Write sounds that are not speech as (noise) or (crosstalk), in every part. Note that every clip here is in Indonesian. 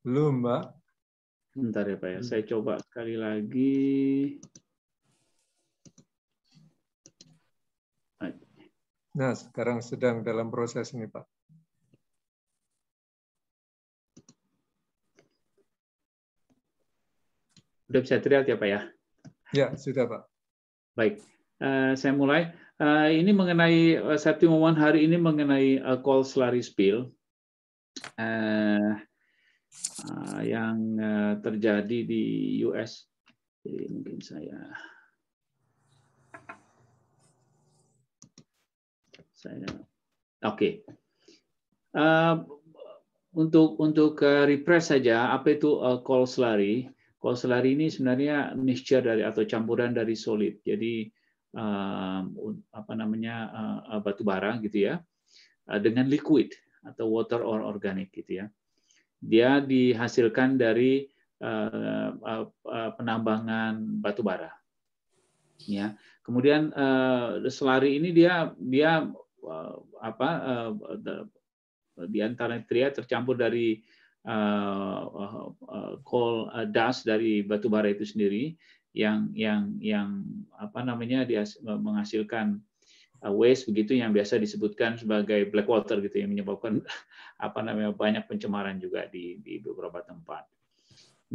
Belum, Mbak. Bentar ya, Pak. Ya. Saya coba sekali lagi. Nah, sekarang sedang dalam proses ini, Pak. Sudah bisa terlihat ya, Pak ya? Ya, sudah, Pak. Baik, uh, saya mulai. Uh, ini mengenai uh, eh, satu momen hari ini mengenai call slurry spill. Uh, Ah, yang eh, terjadi di US. Jadi mungkin saya saya oke. Okay. Uh, untuk untuk eh, refresh saja apa itu slurry? Eh, coleslari? slurry ini sebenarnya mixture dari atau campuran dari solid. Jadi ah, apa namanya ah, batu bara gitu ya dengan liquid atau water or organic gitu ya dia dihasilkan dari eh, eh, eh, penambangan batu bara. Ya, kemudian selari ini dia dia apa uh, di antara tria tercampur dari uh, uh, coal dust dari batu bara itu sendiri yang yang yang apa namanya dia menghasilkan Uh, waste begitu yang biasa disebutkan sebagai black water gitu yang menyebabkan (laughs) apa namanya banyak pencemaran juga di, di beberapa tempat.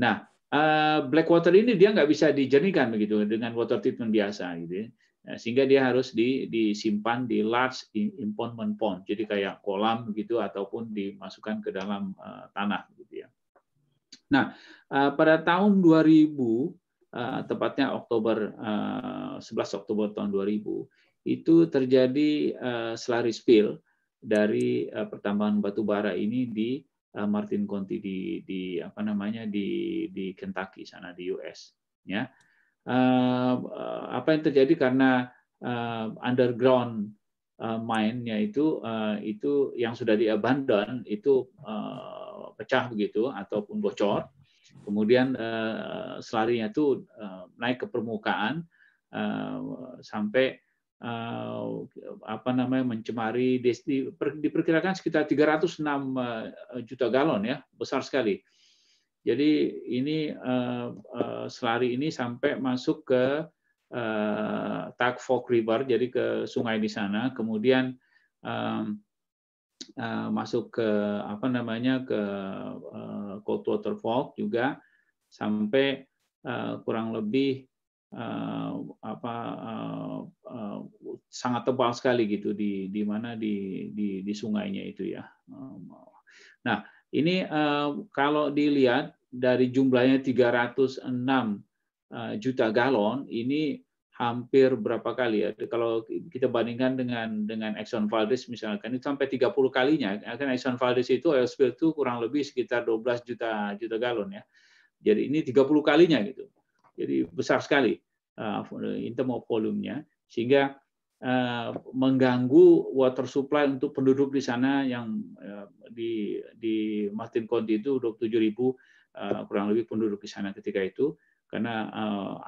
Nah, uh, black water ini dia nggak bisa dijernihkan begitu dengan water treatment biasa gitu, ya. nah, sehingga dia harus di, disimpan di large impoundment pond, jadi kayak kolam begitu ataupun dimasukkan ke dalam uh, tanah gitu ya. Nah, pada tahun 2000 tepatnya Oktober 11 Oktober tahun 2000 itu terjadi uh, eh, slurry spill dari uh, eh, pertambangan batu bara ini di uh, Martin County di, di apa namanya di di Kentucky sana di US ya uh, apa yang terjadi karena uh, underground uh, mine-nya itu uh, itu yang sudah diabandon itu uh, pecah begitu ataupun bocor kemudian uh, selarinya itu uh, naik ke permukaan uh, sampai apa namanya mencemari diperkirakan sekitar 306 eh, juta galon ya besar sekali jadi ini eh, eh, selari ini sampai masuk ke Tak Fork River jadi ke sungai di sana kemudian masuk ke apa namanya ke Coldwater Fork juga sampai kurang lebih Eh, apa eh, eh, sangat tebal sekali gitu di di mana di di, di sungainya itu ya. Nah, ini kalau dilihat dari jumlahnya 306 juta galon ini hampir berapa kali ya kalau kita bandingkan dengan dengan Exxon Valdez misalkan itu sampai 30 kalinya kan Exxon Valdez itu oil spill itu kurang lebih sekitar 12 juta juta galon ya. Jadi ini 30 kalinya gitu. Jadi besar sekali. Uh, in of volume-nya sehingga uh, mengganggu water supply untuk penduduk di sana yang uh, di di Martin County itu 27.000 kurang lebih penduduk di sana ketika itu karena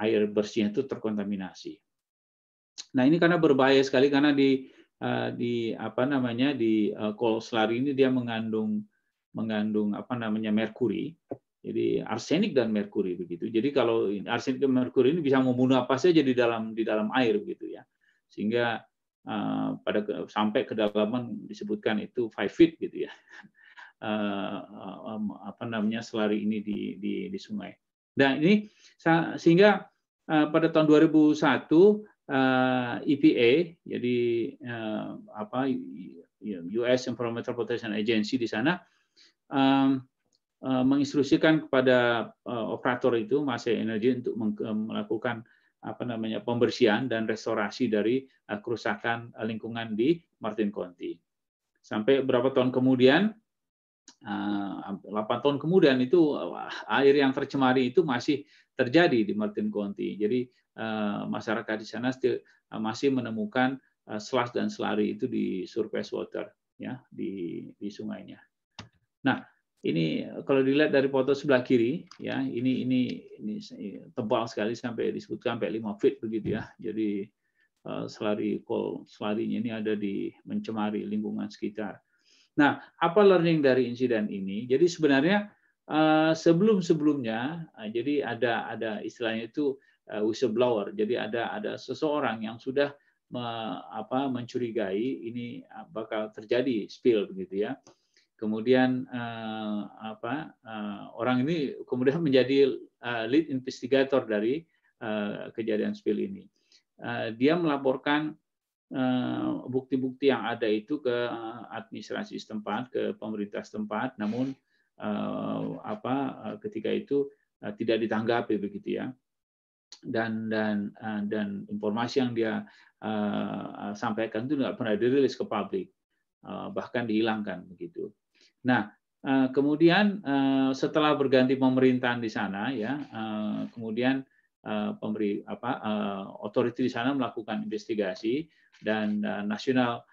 air bersihnya itu terkontaminasi. Nah, ini karena berbahaya sekali karena di di apa namanya di uh, slurry ini dia mengandung mengandung apa namanya merkuri jadi arsenik dan merkuri begitu. Jadi kalau arsenik dan merkuri ini bisa membunuh apa saja di dalam di dalam air begitu ya. Sehingga uh, pada ke, sampai kedalaman disebutkan itu five feet gitu ya. Uh, (laughs) um, apa namanya selari ini di di, di sungai. Dan ini sehingga uh, pada tahun 2001 uh, EPA, jadi uh, apa US Environmental Protection Agency di sana um, Eh, menginstruksikan kepada eh, operator itu masih energi untuk eh, melakukan apa namanya pembersihan dan restorasi dari kerusakan lingkungan di Martin County. Sampai berapa tahun kemudian 8 tahun kemudian itu air yang tercemari itu masih terjadi di Martin County. Jadi masyarakat di sana masih menemukan selas dan selari itu di surface water ya di di sungainya. Nah, ini kalau dilihat dari foto sebelah kiri ya ini ini ini tebal sekali sampai disebutkan sampai 5 feet begitu ya jadi eh, selari kol selarinya ini ada di mencemari lingkungan sekitar nah apa learning dari insiden ini jadi sebenarnya eh, sebelum sebelumnya eh, jadi ada ada istilahnya itu whistleblower jadi ada ada seseorang yang sudah me, apa mencurigai ini bakal terjadi spill begitu ya kemudian uh, apa uh, orang ini kemudian menjadi uh, lead investigator dari uh, kejadian spill ini. uh, dia melaporkan bukti-bukti uh, yang ada itu ke administrasi setempat, ke pemerintah setempat, namun uh, apa ketika itu uh, tidak ditanggapi begitu ya. Dan dan dan informasi yang dia sampaikan itu tidak pernah dirilis ke publik, bahkan dihilangkan begitu. Nah, eh, kemudian eh, setelah berganti pemerintahan di sana ya, eh, kemudian pemberi apa otoriti di sana melakukan investigasi dan National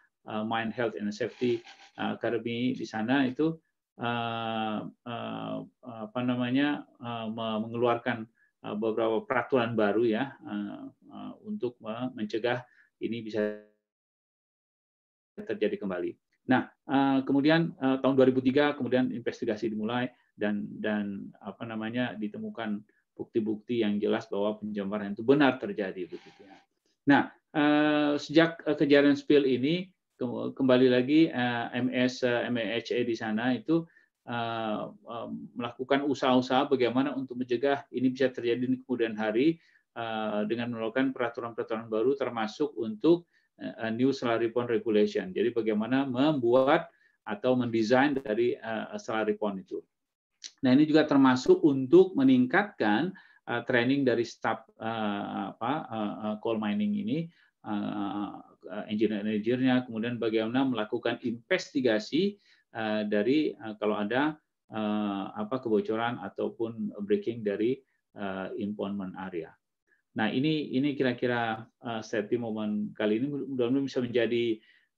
Mind Health and Safety Academy di sana itu apa namanya mengeluarkan beberapa peraturan baru ya untuk mencegah ini bisa terjadi kembali. Nah, eh, kemudian eh, tahun 2003 kemudian investigasi dimulai dan dan apa namanya ditemukan bukti-bukti yang jelas bahwa penjamaran itu benar terjadi begitu ya. Nah, eh, sejak kejadian spill ini kembali lagi MS MHA e e di sana itu melakukan usaha-usaha bagaimana untuk mencegah ini bisa terjadi di kemudian hari dengan melakukan peraturan-peraturan baru termasuk untuk uh, new salary bond regulation. Jadi bagaimana membuat atau mendesain dari uh, salary bond itu. Nah ini juga termasuk untuk meningkatkan training dari staff uh, apa, coal mining ini, uh, engineer-engineernya, kemudian bagaimana melakukan investigasi dari kalau ada apa kebocoran ataupun breaking dari uh, impoundment area. Nah ini ini kira-kira uh, safety moment kali ini mudah-mudahan bisa menjadi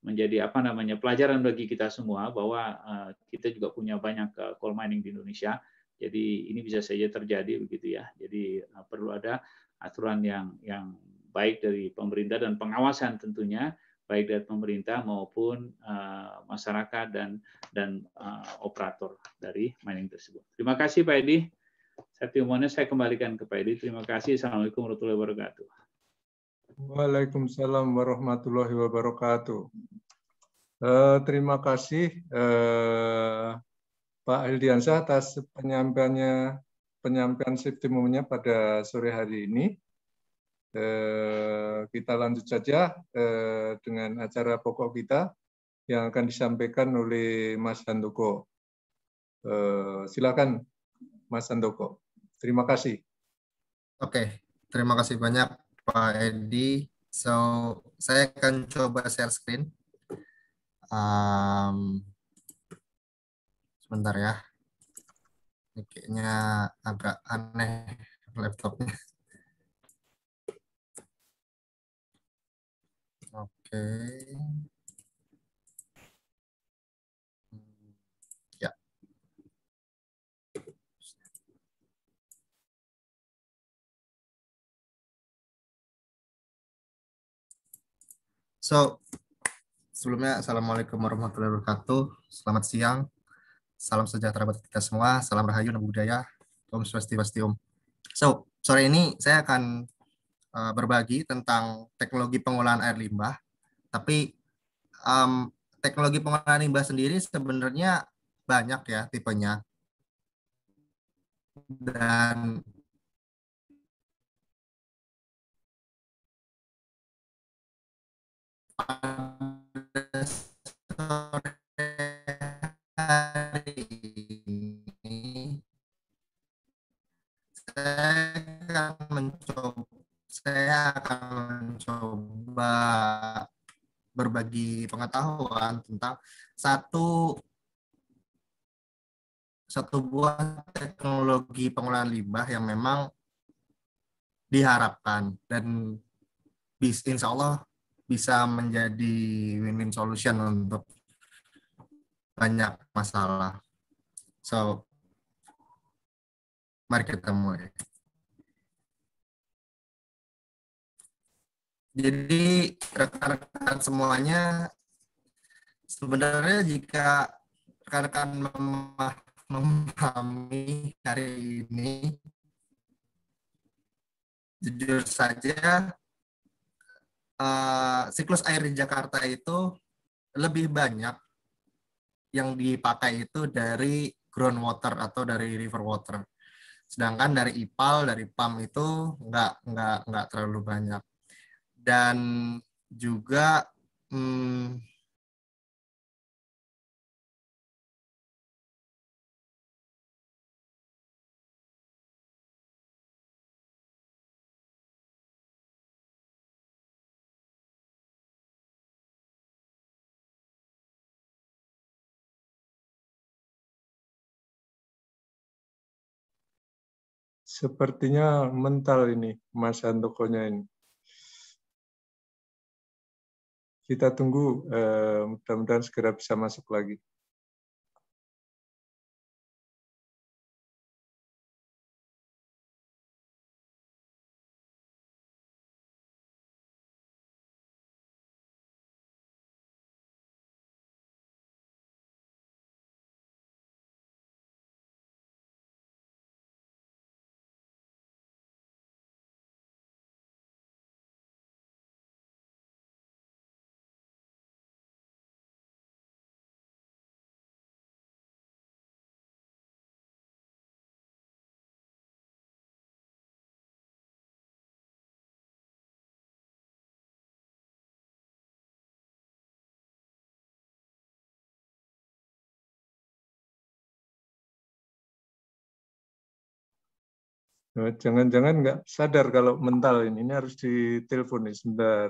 menjadi apa namanya pelajaran bagi kita semua bahwa eh, kita juga punya banyak uh, coal mining di Indonesia. Jadi ini bisa saja terjadi begitu ya. Jadi perlu ada aturan yang yang baik dari pemerintah dan pengawasan tentunya baik dari pemerintah maupun uh, masyarakat dan dan uh, operator dari mining tersebut. Terima kasih Pak Edi. Saya saya kembalikan ke Pak Edi. Terima kasih. Assalamualaikum warahmatullahi wabarakatuh. Waalaikumsalam warahmatullahi wabarakatuh. Uh, terima kasih uh, Pak Hildiansyah atas penyampaiannya penyampaian septimumnya pada sore hari ini. Uh, kita lanjut saja uh, dengan acara pokok kita yang akan disampaikan oleh Mas Handoko. Uh, silakan Mas Sandoko. Terima kasih. Oke, okay. terima kasih banyak Pak Edi. So, saya akan coba share screen. Um, sebentar ya. Ini kayaknya agak aneh laptopnya. Oke. Okay. So, sebelumnya Assalamualaikum warahmatullahi wabarakatuh. Selamat siang. Salam sejahtera buat kita semua. Salam rahayu, dan budaya. Om swastiwasti Om. So, sore ini saya akan uh, berbagi tentang teknologi pengolahan air limbah. Tapi um, teknologi pengolahan limbah sendiri sebenarnya banyak ya tipenya. Dan pada saya akan mencoba berbagi pengetahuan tentang satu satu buah teknologi pengolahan limbah yang memang diharapkan dan bis insya Allah bisa menjadi win-win solution untuk banyak masalah. So, mari kita mulai. Jadi rekan-rekan semuanya sebenarnya jika rekan-rekan memahami hari ini jujur saja uh, siklus air di Jakarta itu lebih banyak yang dipakai itu dari groundwater atau dari river water. Sedangkan dari IPAL, dari PAM itu nggak nggak nggak terlalu banyak. Dan juga hmm, Sepertinya mental ini Mas Antokonya ini. Kita tunggu, eh, mudah-mudahan segera bisa masuk lagi. Eh, jangan-jangan nggak sadar kalau mental ini, ini harus ditelepon nih sebentar.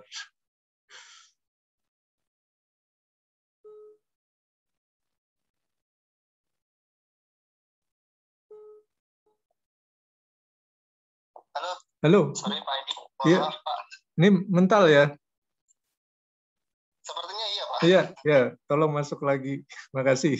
Halo. Halo. Sorry Pak Edi. ya. Ini mental ya? Sepertinya iya Pak. Iya, iya. Tolong masuk lagi. (laughs) Makasih.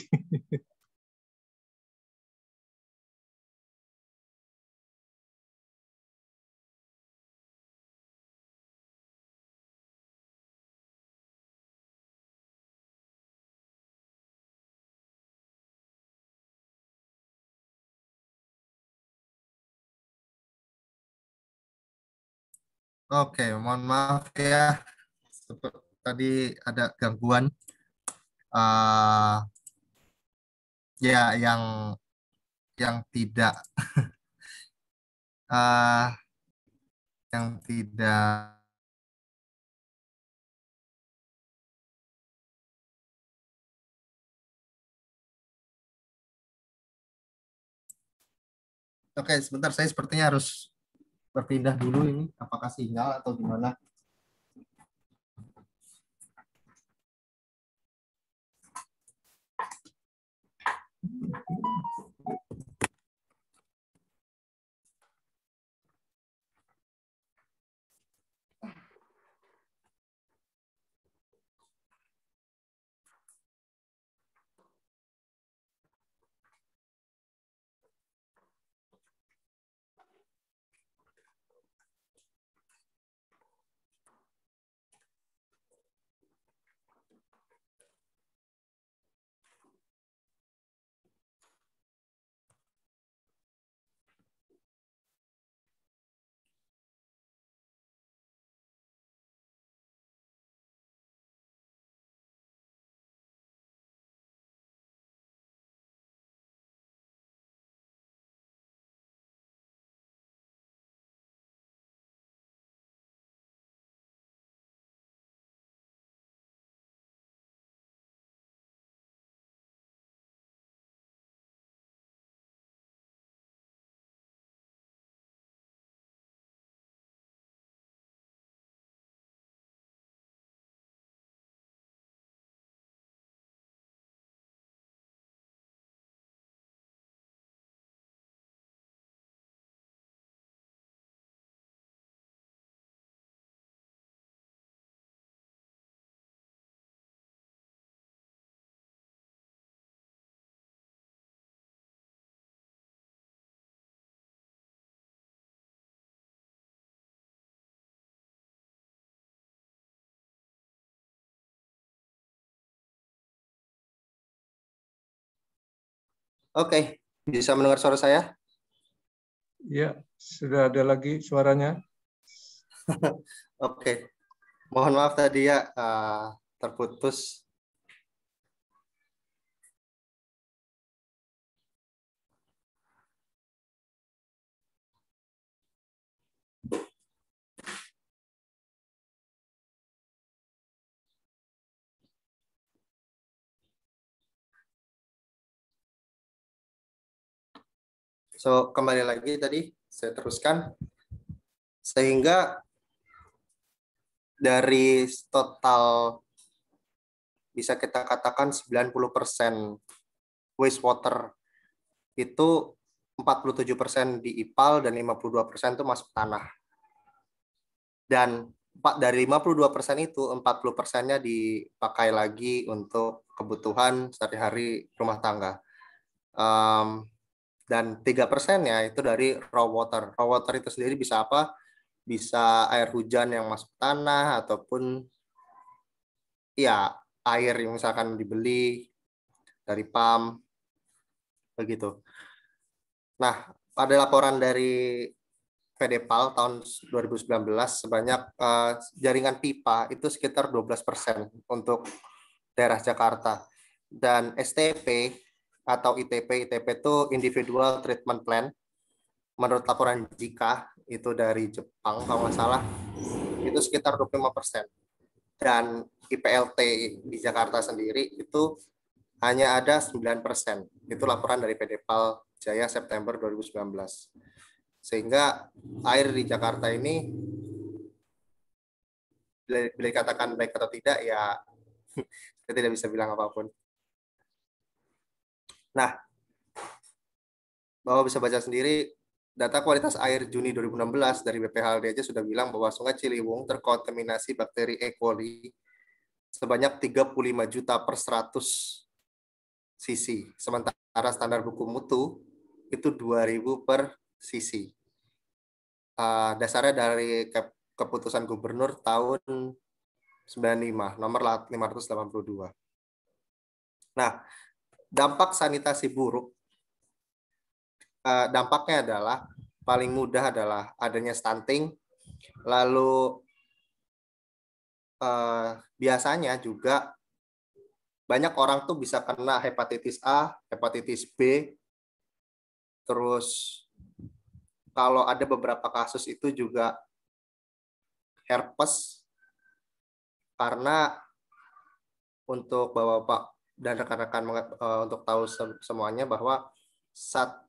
Oke, mohon maaf ya. Tadi ada gangguan. Uh, ya, yang yang tidak uh, (laughs) yang tidak Oke, sebentar saya sepertinya harus berpindah dulu ini apakah sinyal atau gimana Thank you. Oke, okay. bisa mendengar suara saya? Ya, sudah ada lagi suaranya. (laughs) Oke, okay. mohon maaf tadi ya uh, terputus So kembali lagi tadi saya teruskan sehingga dari total bisa kita katakan 90% wastewater itu 47% di IPAL dan 52% itu masuk tanah. Dan dari 52% itu 40%-nya dipakai lagi untuk kebutuhan sehari-hari rumah tangga. Um, dan tiga persennya itu dari raw water. Raw water itu sendiri bisa apa? Bisa air hujan yang masuk tanah ataupun ya air yang misalkan dibeli dari pam begitu. Nah, ada laporan dari PDPAL tahun 2019 sebanyak uh, jaringan pipa itu sekitar 12% untuk daerah Jakarta dan STP atau ITP. ITP itu Individual Treatment Plan. Menurut laporan Jika itu dari Jepang kalau nggak salah itu sekitar 25 persen. Dan IPLT di Jakarta sendiri itu hanya ada 9 persen. Itu laporan dari PDPAL Jaya September 2019. Sehingga air di Jakarta ini boleh dikatakan baik atau tidak ya kita (laughs) tidak bisa bilang apapun. Nah, Bapak bisa baca sendiri data kualitas air Juni 2016 dari BPHLD aja sudah bilang bahwa Sungai Ciliwung terkontaminasi bakteri E. coli sebanyak 35 juta per 100 sisi. Sementara standar buku mutu itu 2000 per sisi. Ah, dasarnya dari keputusan gubernur tahun 95 nomor 582. Nah, dampak sanitasi buruk eh, dampaknya adalah paling mudah adalah adanya stunting, lalu eh, biasanya juga banyak orang tuh bisa kena hepatitis A, hepatitis B, terus kalau ada beberapa kasus itu juga herpes karena untuk bapak-bapak dan rekan-rekan eh, untuk tahu semuanya bahwa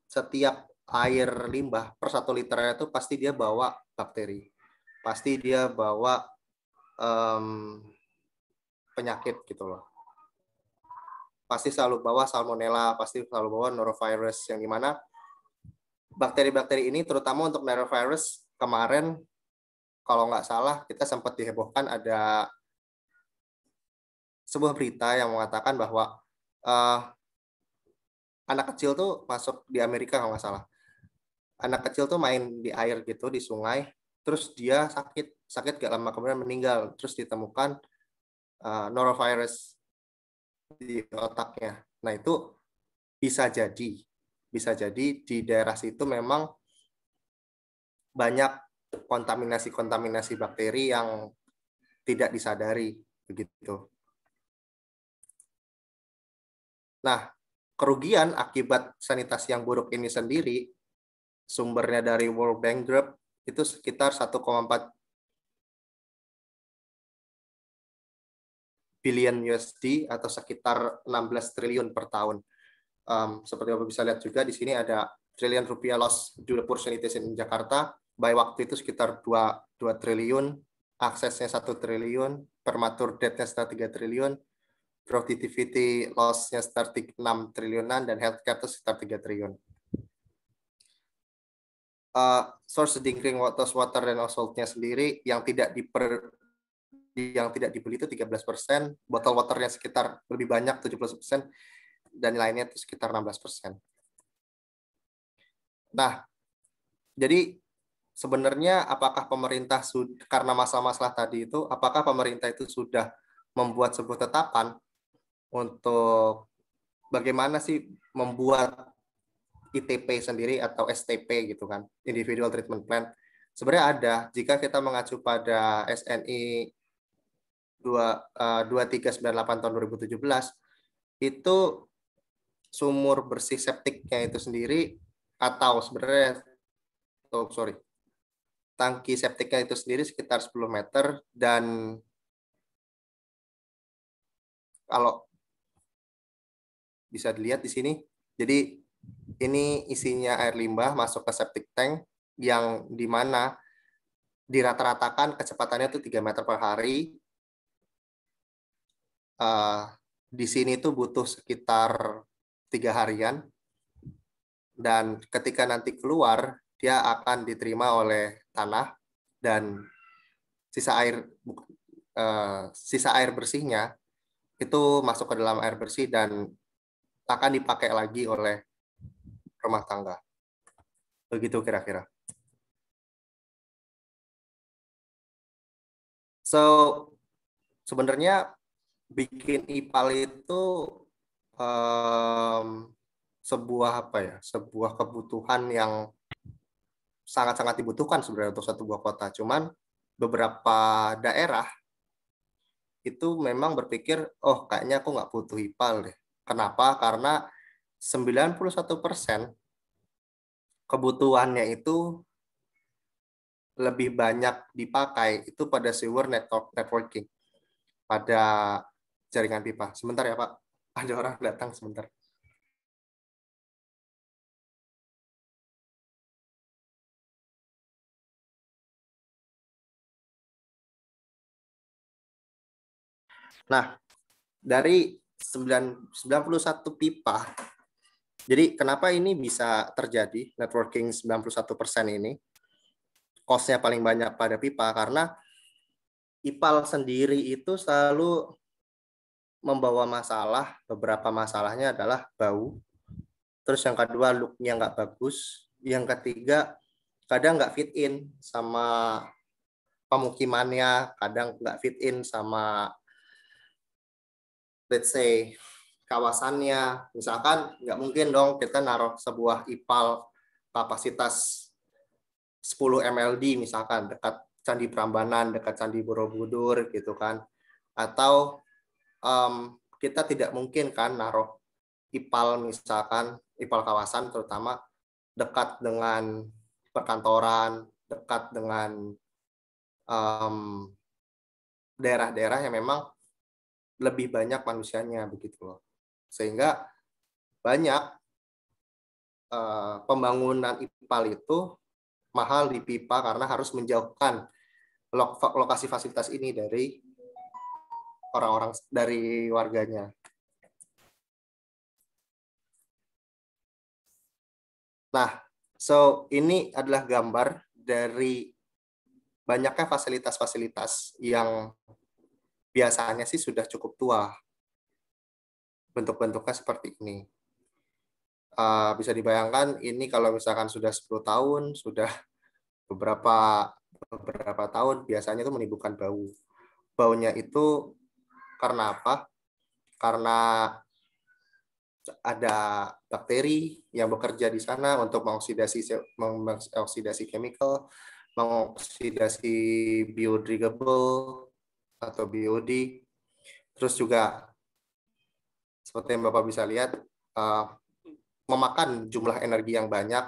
setiap air limbah per satu liternya itu pasti dia bawa bakteri, pasti dia bawa um, penyakit gitu loh. Pasti selalu bawa salmonella, pasti selalu bawa norovirus yang dimana bakteri-bakteri ini terutama untuk norovirus kemarin kalau nggak salah kita sempat dihebohkan ada sebuah berita yang mengatakan bahwa uh, anak kecil tuh masuk di Amerika kalau nggak salah. Anak kecil tuh main di air gitu di sungai, terus dia sakit, sakit gak lama kemudian meninggal, terus ditemukan uh, norovirus di otaknya. Nah itu bisa jadi, bisa jadi di daerah situ memang banyak kontaminasi-kontaminasi bakteri yang tidak disadari begitu. Nah, kerugian akibat sanitasi yang buruk ini sendiri sumbernya dari World Bank Group itu sekitar 1,4 billion USD atau sekitar 16 triliun per tahun. Um, seperti Bapak bisa lihat juga di sini ada triliun rupiah loss due to poor sanitation in Jakarta. By waktu itu sekitar 2, 2 triliun, aksesnya 1 triliun, permatur debtnya sekitar 3 triliun, productivity loss-nya sekitar 6 triliunan dan healthcare itu sekitar 3 triliun. Uh, source drinking water, water dan household-nya sendiri yang tidak diper yang tidak dibeli itu 13 persen, botol waternya sekitar lebih banyak 70 persen, dan lainnya itu sekitar 16 persen. Nah, jadi sebenarnya apakah pemerintah karena masalah-masalah tadi itu, apakah pemerintah itu sudah membuat sebuah tetapan untuk bagaimana sih membuat ITP sendiri atau STP gitu kan, individual treatment plan. Sebenarnya ada jika kita mengacu pada SNI 2 uh, 2398 tahun 2017 itu sumur bersih septiknya itu sendiri atau sebenarnya oh sorry tangki septiknya itu sendiri sekitar 10 meter dan kalau bisa dilihat di sini. Jadi ini isinya air limbah masuk ke septic tank yang di mana dirata-ratakan kecepatannya itu 3 meter per hari. Eh, di sini itu butuh sekitar tiga harian. Dan ketika nanti keluar, dia akan diterima oleh tanah dan sisa air eh, sisa air bersihnya itu masuk ke dalam air bersih dan akan dipakai lagi oleh rumah tangga. Begitu kira-kira. So, sebenarnya bikin IPAL itu um, sebuah apa ya, sebuah kebutuhan yang sangat-sangat dibutuhkan sebenarnya untuk satu buah kota. Cuman beberapa daerah itu memang berpikir, oh kayaknya aku nggak butuh IPAL deh. Kenapa? Karena 91% kebutuhannya itu lebih banyak dipakai itu pada sewer network networking pada jaringan pipa. Sebentar ya Pak, ada orang datang sebentar. Nah, dari puluh 91 pipa. Jadi kenapa ini bisa terjadi networking 91% ini? Cost-nya paling banyak pada pipa karena IPAL sendiri itu selalu membawa masalah. Beberapa masalahnya adalah bau. Terus yang kedua look-nya nggak bagus. Yang ketiga kadang nggak fit in sama pemukimannya, kadang nggak fit in sama let's say kawasannya misalkan nggak mungkin dong kita naruh sebuah ipal kapasitas 10 MLD misalkan dekat Candi Prambanan dekat Candi Borobudur gitu kan atau um, kita tidak mungkin kan naruh ipal misalkan ipal kawasan terutama dekat dengan perkantoran dekat dengan daerah daerah-daerah yang memang lebih banyak manusianya begitu loh. Sehingga banyak uh, pembangunan IPAL itu mahal di pipa karena harus menjauhkan lok lokasi fasilitas ini dari orang-orang dari warganya. Nah, so ini adalah gambar dari banyaknya fasilitas-fasilitas yang biasanya sih sudah cukup tua. Bentuk-bentuknya seperti ini. Uh, bisa dibayangkan ini kalau misalkan sudah 10 tahun, sudah beberapa beberapa tahun biasanya itu menimbulkan bau. Baunya itu karena apa? Karena ada bakteri yang bekerja di sana untuk mengoksidasi mengoksidasi chemical, mengoksidasi biodegradable atau BOD. Terus juga seperti yang Bapak bisa lihat uh, memakan jumlah energi yang banyak,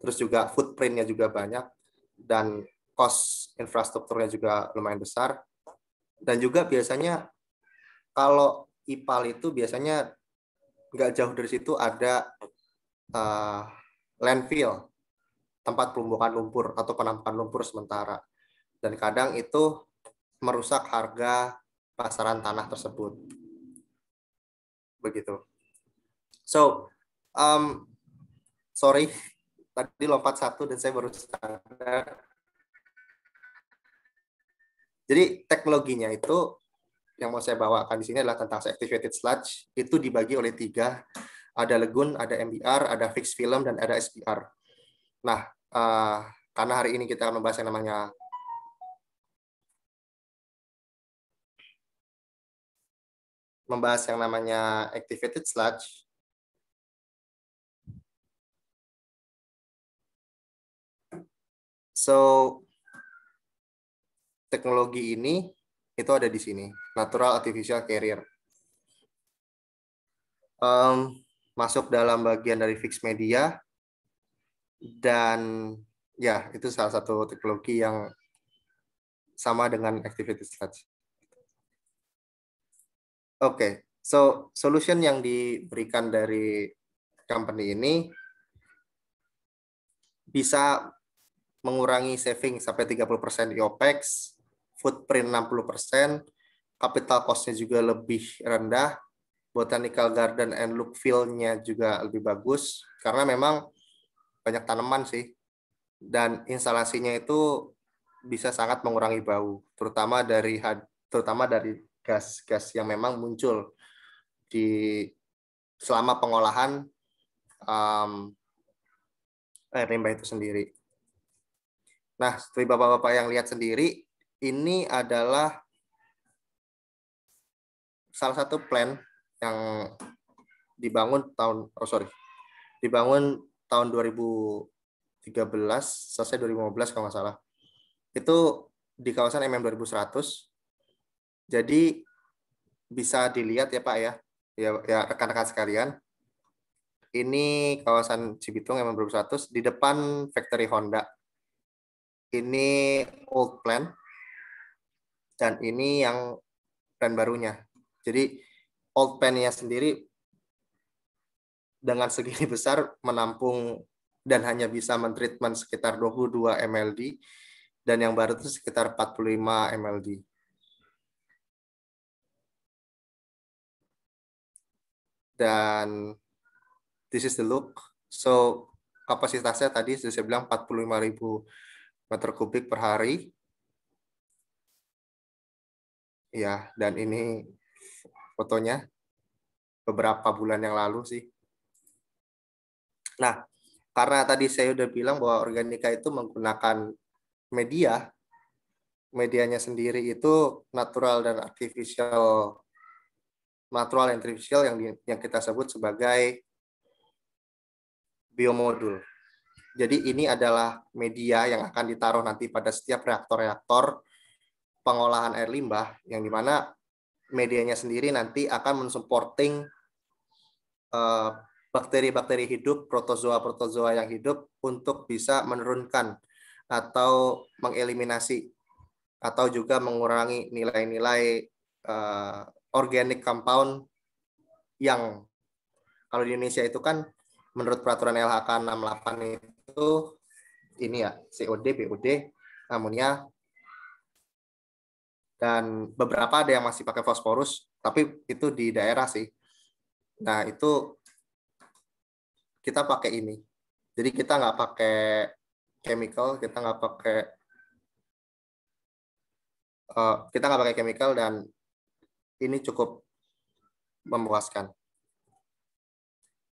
terus juga footprintnya juga banyak dan cost infrastrukturnya juga lumayan besar. Dan juga biasanya kalau IPAL itu biasanya nggak jauh dari situ ada uh, landfill tempat pelumbukan lumpur atau penampakan lumpur sementara dan kadang itu merusak harga pasaran tanah tersebut. Begitu. So, um, sorry, tadi lompat satu dan saya baru sadar. Jadi teknologinya itu yang mau saya bawakan di sini adalah tentang activated sludge itu dibagi oleh tiga ada legun, ada MBR, ada fixed film dan ada SPR. Nah, uh, karena hari ini kita akan membahas yang namanya membahas yang namanya activated sludge. So teknologi ini itu ada di sini, natural artificial carrier. Um, masuk dalam bagian dari fixed media dan ya itu salah satu teknologi yang sama dengan activated sludge. Oke, okay. so solution yang diberikan dari company ini bisa mengurangi saving sampai 30% di OPEX, footprint 60%, capital cost-nya juga lebih rendah, botanical garden and look feel-nya juga lebih bagus, karena memang banyak tanaman sih, dan instalasinya itu bisa sangat mengurangi bau, terutama dari terutama dari gas-gas yang memang muncul di selama pengolahan um, air limbah itu sendiri. Nah, seperti Bapak-bapak yang lihat sendiri, ini adalah salah satu plan yang dibangun tahun oh sorry dibangun tahun 2013 selesai 2015 kalau nggak salah itu di kawasan MM 2100 jadi bisa dilihat ya Pak ya, ya, ya rekan-rekan sekalian. Ini kawasan Cibitung yang belum 100 di depan factory Honda. Ini old plan dan ini yang plan barunya. Jadi old plan-nya sendiri dengan segini besar menampung dan hanya bisa mentreatment sekitar 22 MLD dan yang baru itu sekitar 45 MLD. dan this is the look. So kapasitasnya tadi sudah saya bilang 45.000 meter kubik per hari. Ya, dan ini fotonya beberapa bulan yang lalu sih. Nah, karena tadi saya udah bilang bahwa organika itu menggunakan media, medianya sendiri itu natural dan artificial natural and artificial yang di, yang kita sebut sebagai biomodul. Jadi ini adalah media yang akan ditaruh nanti pada setiap reaktor-reaktor pengolahan air limbah yang dimana medianya sendiri nanti akan mensupporting eh, bakteri-bakteri hidup, protozoa-protozoa yang hidup untuk bisa menurunkan atau mengeliminasi atau juga mengurangi nilai-nilai eh, organic compound yang kalau di Indonesia itu kan menurut peraturan LHK 68 itu ini ya COD, BOD, amonia dan beberapa ada yang masih pakai fosforus tapi itu di daerah sih. Nah, itu kita pakai ini. Jadi kita nggak pakai chemical, kita nggak pakai uh, kita nggak pakai chemical dan ini cukup memuaskan.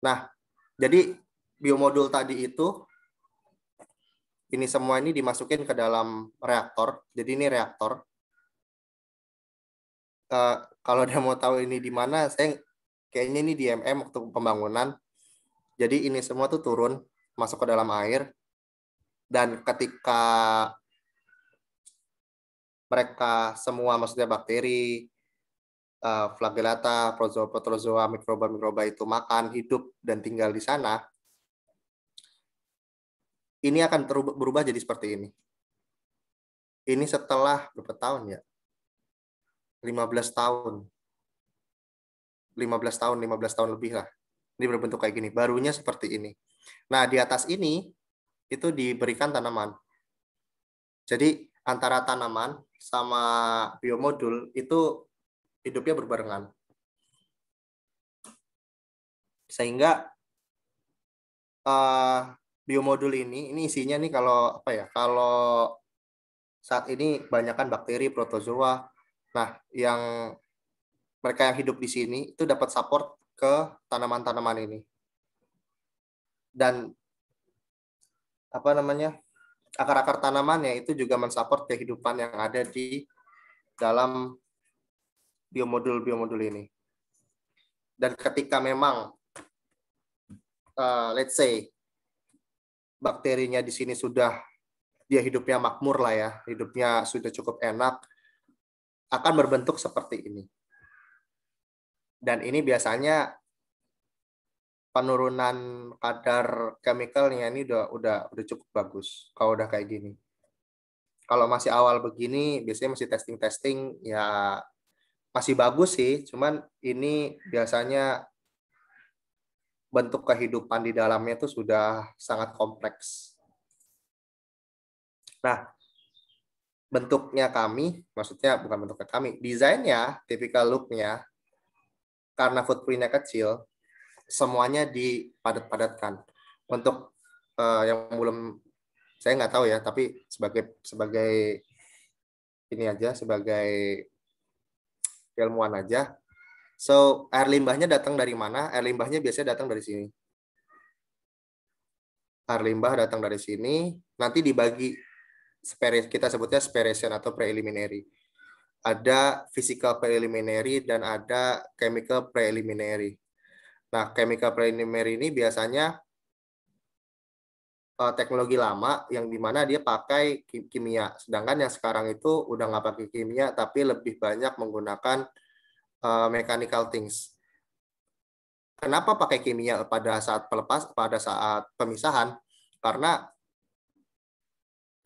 Nah, jadi biomodul tadi itu ini semua ini dimasukin ke dalam reaktor. Jadi ini reaktor. Uh, kalau (laughs) dia mau tahu ini di mana, saya kayaknya ini di MM waktu pembangunan. Jadi ini semua tuh turun masuk ke dalam air dan ketika mereka semua maksudnya bakteri, uh, eh, flagellata, protozoa, protozoa, mikroba-mikroba itu makan, hidup dan tinggal di sana, ini akan terubah, berubah jadi seperti ini. Ini setelah berapa tahun ya? 15 tahun. 15 tahun, 15 tahun lebih lah. Ini berbentuk kayak gini. Barunya seperti ini. Nah, di atas ini itu diberikan tanaman. Jadi antara tanaman sama biomodul itu hidupnya berbarengan. Sehingga uh, biomodul ini, ini isinya nih kalau apa ya, kalau saat ini banyakkan bakteri, protozoa. Nah, yang mereka yang hidup di sini itu dapat support ke tanaman-tanaman ini. Dan apa namanya? akar-akar tanamannya itu juga mensupport kehidupan yang ada di dalam biomodul-biomodul ini. Dan ketika memang, uh, let's say, bakterinya di sini sudah dia hidupnya makmur lah ya, hidupnya sudah cukup enak, akan berbentuk seperti ini. Dan ini biasanya penurunan kadar chemicalnya ini udah udah udah cukup bagus kalau udah kayak gini. Kalau masih awal begini biasanya masih testing-testing ya masih bagus sih, cuman ini biasanya bentuk kehidupan di dalamnya itu sudah sangat kompleks. Nah, bentuknya kami, maksudnya bukan bentuknya kami, desainnya, tipikal nya karena footprint-nya kecil, semuanya dipadat-padatkan. Untuk uh, yang belum saya nggak tahu ya, tapi sebagai sebagai ini aja sebagai keilmuan aja. So, air limbahnya datang dari mana? Air limbahnya biasanya datang dari sini. Air limbah datang dari sini, nanti dibagi kita sebutnya spesies atau preliminary. Ada physical preliminary dan ada chemical preliminary. Nah, chemical preliminary ini biasanya uh, teknologi lama yang dimana dia pakai kimia. Sedangkan yang sekarang itu udah nggak pakai kimia, tapi lebih banyak menggunakan uh, mechanical things. Kenapa pakai kimia pada saat pelepas, pada saat pemisahan? Karena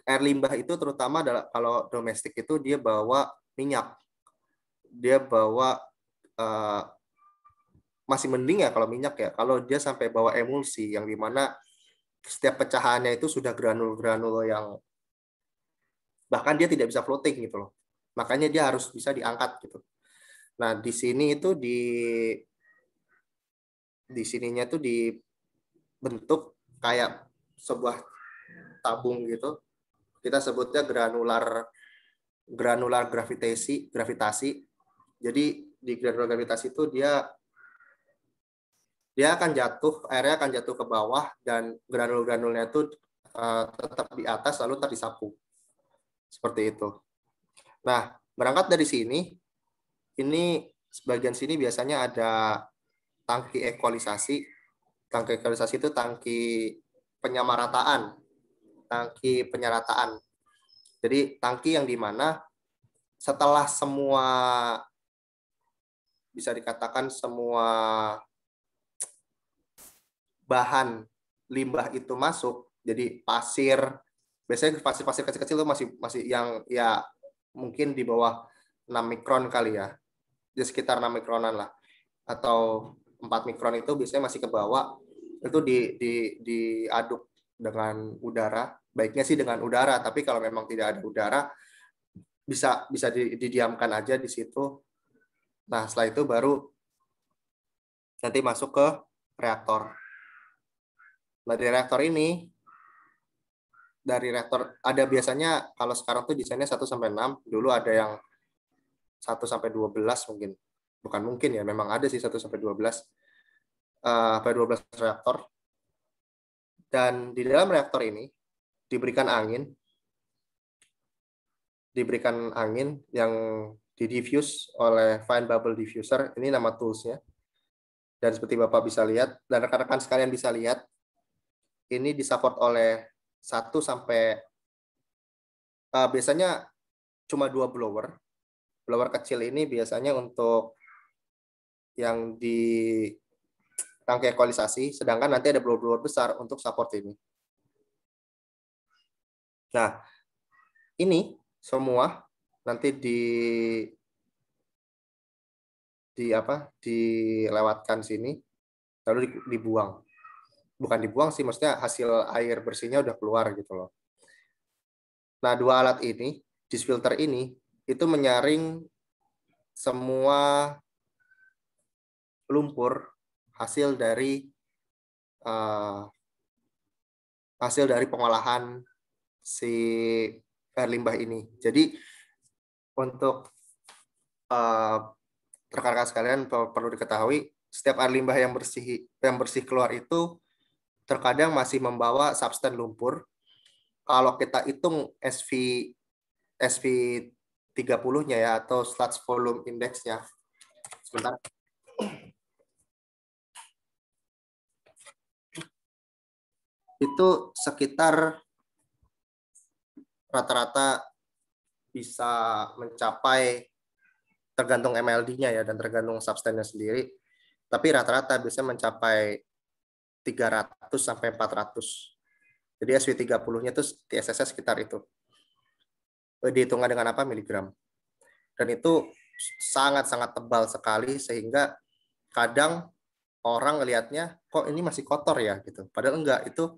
air limbah itu terutama adalah kalau domestik itu dia bawa minyak, dia bawa uh, masih mending ya kalau minyak ya. Kalau dia sampai bawa emulsi yang dimana setiap pecahannya itu sudah granul-granul yang bahkan dia tidak bisa floating gitu loh. Makanya dia harus bisa diangkat gitu. Nah, di sini itu di di sininya tuh dibentuk kayak sebuah tabung gitu. Kita sebutnya granular granular gravitasi, gravitasi. Jadi di granular gravitasi itu dia dia akan jatuh, airnya akan jatuh ke bawah dan granul-granulnya itu uh, tetap di atas lalu tak disapu. Seperti itu. Nah, berangkat dari sini, ini sebagian sini biasanya ada tangki ekualisasi. Tangki ekualisasi itu tangki penyamarataan, tangki penyarataan Jadi tangki yang dimana setelah semua bisa dikatakan semua bahan limbah itu masuk, jadi pasir, biasanya pasir-pasir kecil-kecil itu masih masih yang ya mungkin di bawah 6 mikron kali ya. Di sekitar 6 mikronan lah. Atau 4 mikron itu biasanya masih ke bawah. Itu di di diaduk dengan udara. Baiknya sih dengan udara, tapi kalau memang tidak ada udara bisa bisa didiamkan aja di situ. Nah, setelah itu baru nanti masuk ke reaktor dari reaktor ini dari reaktor ada biasanya kalau sekarang tuh desainnya 1 sampai 6, dulu ada yang 1 sampai 12 mungkin. Bukan mungkin ya, memang ada sih 1 sampai 12 eh sampai 12 reaktor. Dan di dalam reaktor ini diberikan angin diberikan angin yang didiffuse oleh fine bubble diffuser. Ini nama toolsnya. Dan seperti Bapak bisa lihat, dan rekan-rekan sekalian bisa lihat, ini disupport oleh satu sampai uh, biasanya cuma dua blower. Blower kecil ini biasanya untuk yang di rangkaian ekualisasi, sedangkan nanti ada blower-blower besar untuk support ini. Nah, ini semua nanti di di apa dilewatkan sini lalu dibuang bukan dibuang sih, maksudnya hasil air bersihnya udah keluar gitu loh. Nah, dua alat ini, disfilter ini, itu menyaring semua lumpur hasil dari uh, hasil dari pengolahan si air limbah ini. Jadi untuk uh, rekan-rekan sekalian perlu diketahui setiap air limbah yang bersih yang bersih keluar itu terkadang masih membawa substan lumpur. Kalau kita hitung SV SV 30-nya ya atau sludge volume index-nya. Sebentar. Itu sekitar rata-rata bisa mencapai tergantung MLD-nya ya dan tergantung substannya sendiri. Tapi rata-rata bisa mencapai 300 sampai 400. Jadi SW30-nya itu TSS sekitar itu. Eh, Dihitungkan dengan apa? Miligram. Dan itu sangat-sangat tebal sekali sehingga kadang orang ngelihatnya kok ini masih kotor ya gitu. Padahal enggak, itu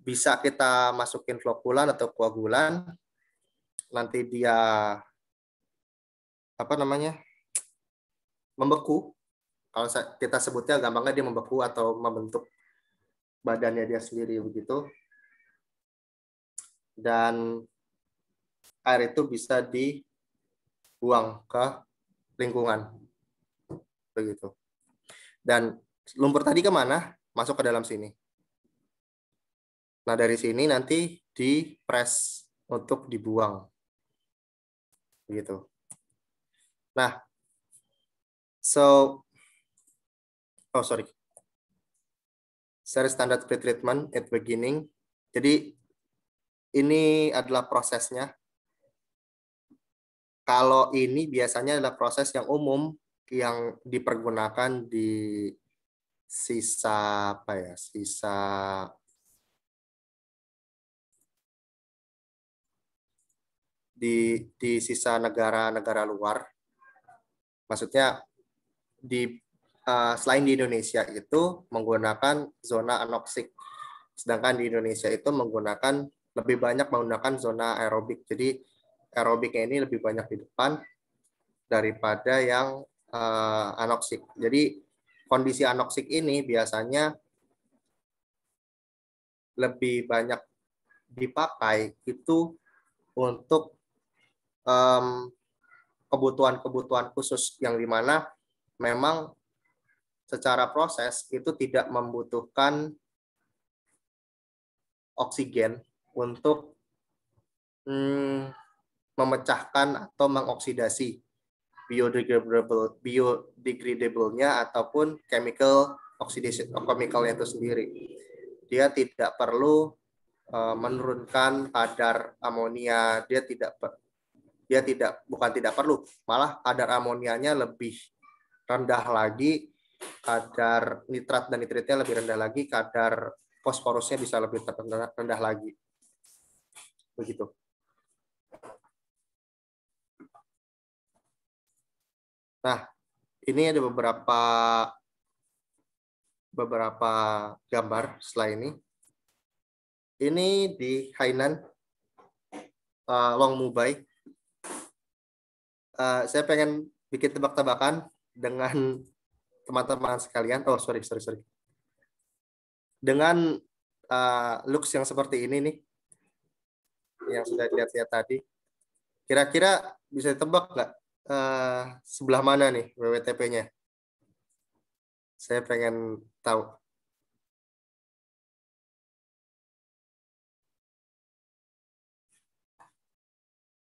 bisa kita masukin flokulan atau koagulan nanti dia apa namanya? membeku kalau kita sebutnya gampangnya dia membeku atau membentuk badannya dia sendiri begitu. Dan air itu bisa dibuang ke lingkungan. Begitu. Dan lumpur tadi kemana? Masuk ke dalam sini. Nah, dari sini nanti di press untuk dibuang. Begitu. Nah, so oh sorry seri standar pretreatment at beginning. Jadi ini adalah prosesnya. Kalau ini biasanya adalah proses yang umum yang dipergunakan di sisa apa ya? Sisa di di sisa negara-negara luar. Maksudnya di Eh, selain di Indonesia itu menggunakan zona anoksik, sedangkan di Indonesia itu menggunakan lebih banyak menggunakan zona aerobik. Jadi aerobiknya ini lebih banyak di depan daripada yang uh, eh, anoksik. Jadi kondisi anoksik ini biasanya lebih banyak dipakai itu untuk kebutuhan-kebutuhan khusus yang dimana memang secara proses itu tidak membutuhkan oksigen untuk hmm, memecahkan atau mengoksidasi biodegradable biodegradable-nya ataupun chemical oxidation chemicalnya itu sendiri. Dia tidak perlu eh, menurunkan kadar amonia, dia tidak dia tidak bukan tidak perlu, malah kadar amonianya lebih rendah lagi kadar nitrat dan nitritnya lebih rendah lagi, kadar fosforusnya bisa lebih rendah, lagi. Begitu. Nah, ini ada beberapa beberapa gambar setelah ini. Ini di Hainan, uh, Long Mubai. Uh, saya pengen bikin tebak-tebakan dengan teman-teman sekalian, oh sorry sorry sorry, dengan uh, looks yang seperti ini nih, yang sudah dilihat lihat tadi, kira-kira bisa tebak nggak uh, sebelah mana nih WWTP-nya? Saya pengen tahu.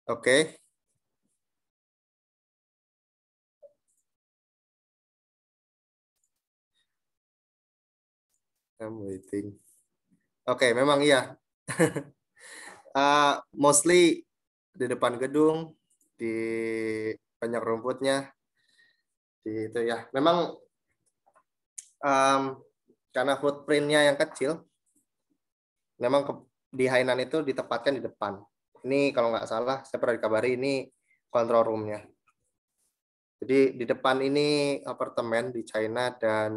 Oke, I'm waiting. Oke, okay, memang iya. (laughs) uh, mostly di depan gedung, di banyak rumputnya, di itu ya. Memang um, karena footprintnya yang kecil, memang ke, di Hainan itu ditempatkan di depan. Ini kalau nggak salah, saya pernah dikabari ini control roomnya. Jadi di depan ini apartemen di China dan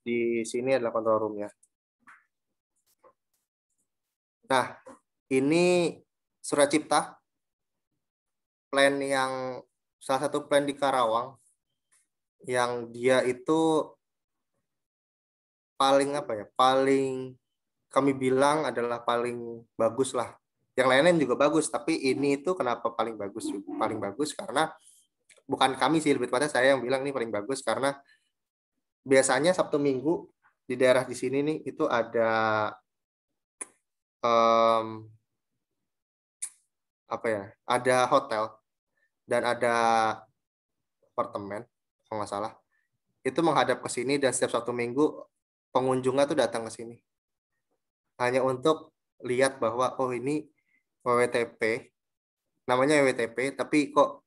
di sini adalah control ya. Nah, ini surat cipta plan yang salah satu plan di Karawang yang dia itu paling apa ya paling kami bilang adalah paling bagus lah yang lain lain juga bagus tapi ini itu kenapa paling bagus paling bagus karena bukan kami sih lebih tepatnya saya yang bilang ini paling bagus karena biasanya Sabtu Minggu di daerah di sini nih itu ada um, apa ya? Ada hotel dan ada apartemen kalau nggak salah. Itu menghadap ke sini dan setiap Sabtu Minggu pengunjungnya tuh datang ke sini. Hanya untuk lihat bahwa oh ini WWTP namanya WWTP tapi kok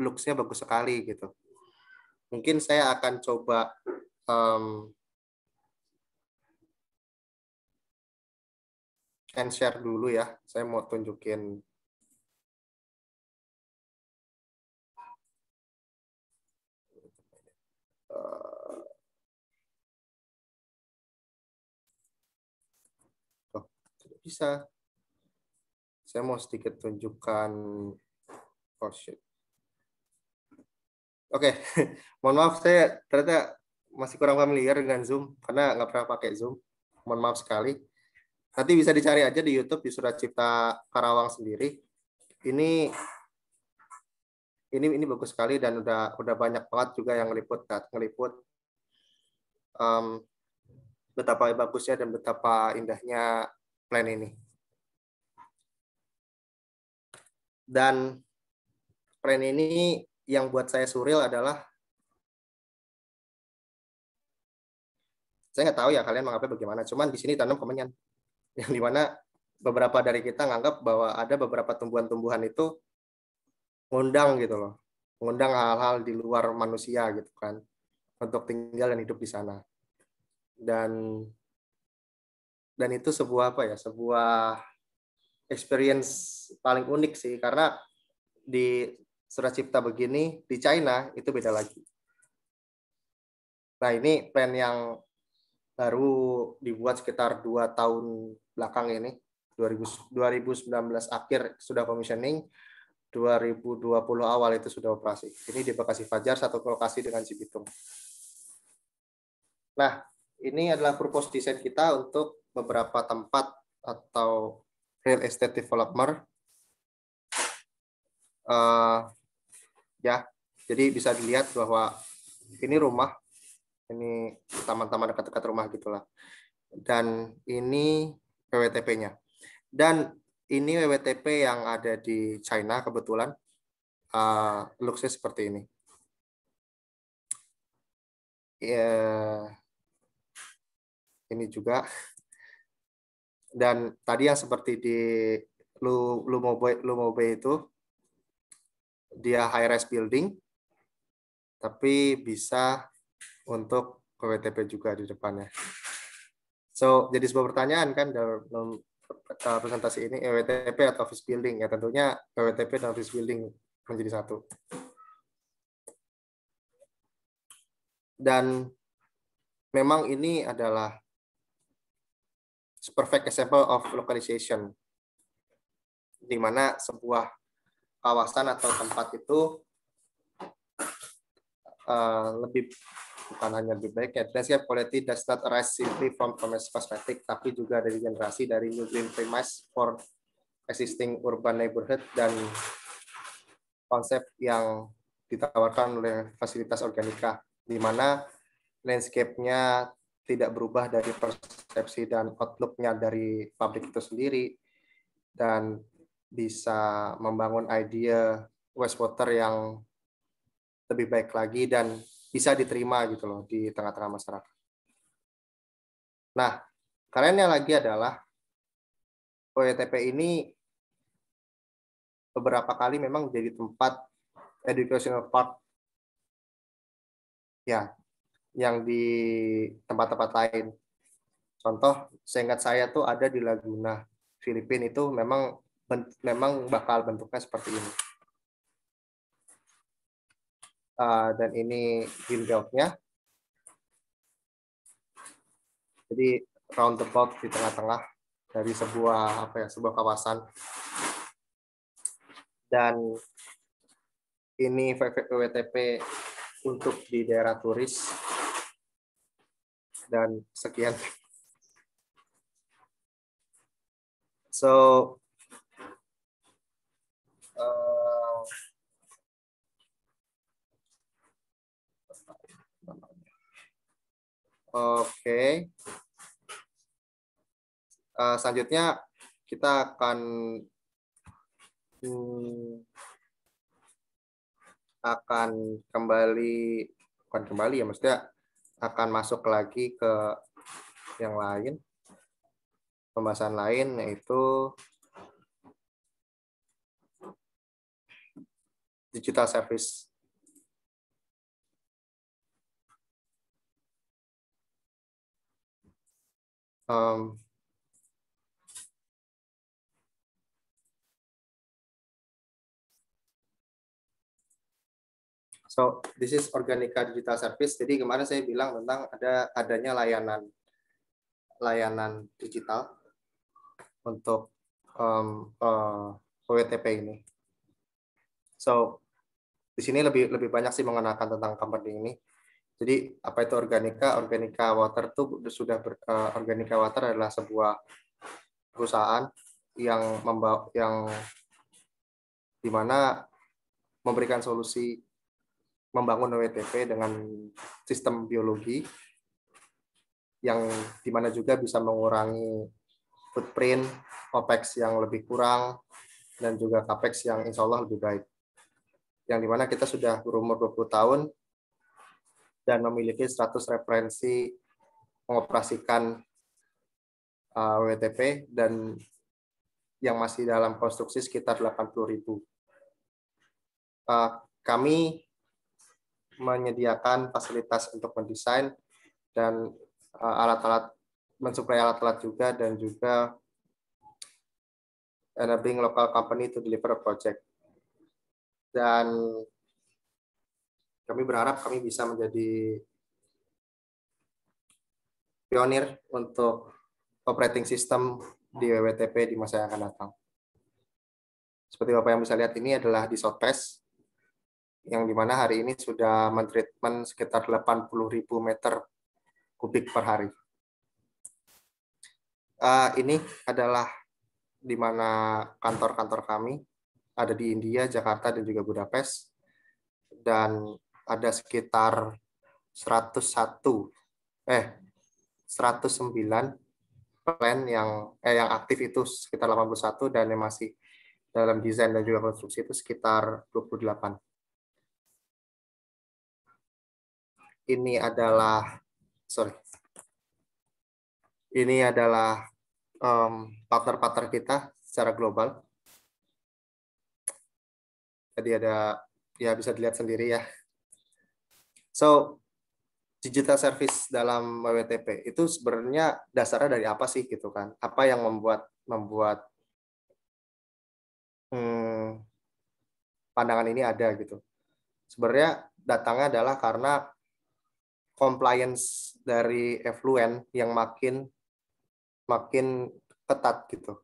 looks bagus sekali gitu Mungkin saya akan coba um, and share dulu ya. Saya mau tunjukin eh, Oh, tidak bisa. Saya mau sedikit tunjukkan oh shit. Oke, okay. (laughs) mohon maaf saya ternyata masih kurang familiar dengan Zoom karena nggak pernah pakai Zoom. Mohon maaf sekali. Nanti bisa dicari aja di YouTube di Surat Cipta Karawang sendiri. Ini ini ini bagus sekali dan udah udah banyak banget juga yang ngeliput ngeliput um, betapa bagusnya dan betapa indahnya plan ini. Dan plan ini yang buat saya surreal adalah saya nggak tahu ya kalian menganggapnya bagaimana. Cuman di sini tanam kemenyan (laughs) yang dimana beberapa dari kita nganggap bahwa ada beberapa tumbuhan-tumbuhan itu ngundang gitu loh, ngundang hal-hal di luar manusia gitu kan untuk tinggal dan hidup di sana. Dan dan itu sebuah apa ya, sebuah experience paling unik sih karena di surat cipta begini di China itu beda lagi. Nah ini plan yang baru dibuat sekitar dua tahun belakang ini sembilan 2019 akhir sudah commissioning 2020 awal itu sudah operasi. Ini di Bekasi Fajar satu lokasi dengan Cibitung. Nah, ini adalah proposal desain kita untuk beberapa tempat atau real estate developer uh, ya jadi bisa dilihat bahwa ini rumah ini taman-taman dekat-dekat rumah gitulah dan ini WWTP-nya dan ini WWTP yang ada di China kebetulan uh, seperti ini yeah. ini juga dan tadi yang seperti di lu Lumobe itu dia high rise building tapi bisa untuk PWTP juga di depannya. So, jadi sebuah pertanyaan kan dalam presentasi ini PWTP eh, atau office building ya tentunya PWTP dan office building menjadi satu. Dan memang ini adalah perfect example of localization di mana sebuah kawasan atau tempat itu uh, lebih bukan hanya lebih baik ya landscape quality does not arise simply from cosmetic tapi juga dari generasi dari new green premise for existing urban neighborhood dan konsep yang ditawarkan oleh fasilitas organika di mana landscape-nya tidak berubah dari persepsi dan outlook-nya dari pabrik itu sendiri dan bisa membangun ide wastewater yang lebih baik lagi dan bisa diterima gitu loh di tengah-tengah masyarakat. Nah, kerennya lagi adalah OETP ini beberapa kali memang jadi tempat educational park ya yang di tempat-tempat lain. Contoh, seingat saya tuh ada di Laguna Filipina itu memang memang bakal bentuknya seperti ini. Uh, dan ini green belt-nya. Jadi roundabout di tengah-tengah dari sebuah apa ya sebuah kawasan. Dan ini VWTP untuk di daerah turis dan sekian. So Oke. Okay. Uh, eh, selanjutnya kita akan hmm, akan kembali bukan kembali ya maksudnya akan masuk lagi ke yang lain pembahasan lain yaitu digital service um, So this is organika Digital Service. Jadi kemarin saya bilang tentang ada adanya layanan layanan digital untuk um, uh, WTP ini. So di sini lebih lebih banyak sih mengenakan tentang company ini. Jadi apa itu organika? Organika Water itu sudah ber, uh, organika Water adalah sebuah perusahaan yang membawa yang dimana memberikan solusi membangun WTP dengan sistem biologi yang dimana juga bisa mengurangi footprint, OPEX yang lebih kurang, dan juga CAPEX yang insya Allah lebih baik. Yang dimana kita sudah berumur 20 tahun, dan memiliki status referensi mengoperasikan uh, eh, WTP dan yang masih dalam konstruksi sekitar 80.000. Uh, eh, kami menyediakan fasilitas untuk mendesain dan eh, alat-alat mensuplai alat-alat juga dan juga enabling local company to deliver a project. Dan kami berharap kami bisa menjadi pionir untuk operating system di WWTP di masa yang akan datang. Seperti Bapak yang bisa lihat ini adalah di Sotes, yang dimana hari ini sudah mentreatment sekitar ribu meter kubik per hari. Uh, ini adalah di mana kantor-kantor kami ada di India, Jakarta, dan juga Budapest. Dan ada sekitar 101 eh 109 plan yang eh yang aktif itu sekitar 81 dan yang masih dalam desain dan juga konstruksi itu sekitar 28. Ini adalah sorry. Ini adalah partner-partner um, partner -partner kita secara global. Jadi ada ya bisa dilihat sendiri ya So digital service dalam WTP itu sebenarnya dasarnya dari apa sih gitu kan? Apa yang membuat membuat hmm, pandangan ini ada gitu? Sebenarnya datangnya adalah karena compliance dari effluent yang makin makin ketat gitu.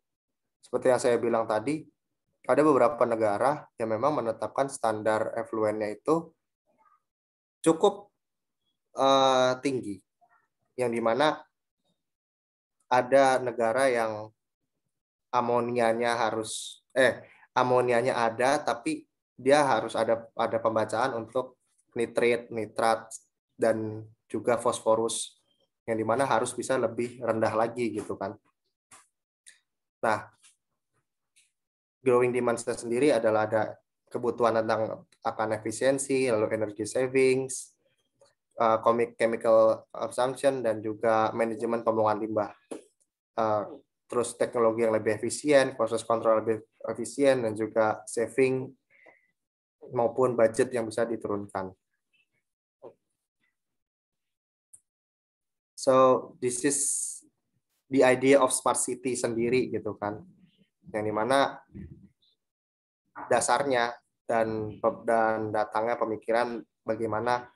Seperti yang saya bilang tadi, ada beberapa negara yang memang menetapkan standar effluentnya itu cukup uh, tinggi, yang dimana ada negara yang amonianya harus eh amonianya ada tapi dia harus ada ada pembacaan untuk nitrit, nitrat dan juga fosforus yang dimana harus bisa lebih rendah lagi gitu kan. Nah, growing demand sendiri adalah ada kebutuhan tentang akan efisiensi, lalu energy savings, uh, chemical absorption, dan juga manajemen pembuangan limbah. Uh, terus teknologi yang lebih efisien, proses kontrol lebih efisien, dan juga saving maupun budget yang bisa diturunkan. So this is the idea of smart city sendiri gitu kan, yang dimana dasarnya dan dan datangnya pemikiran bagaimana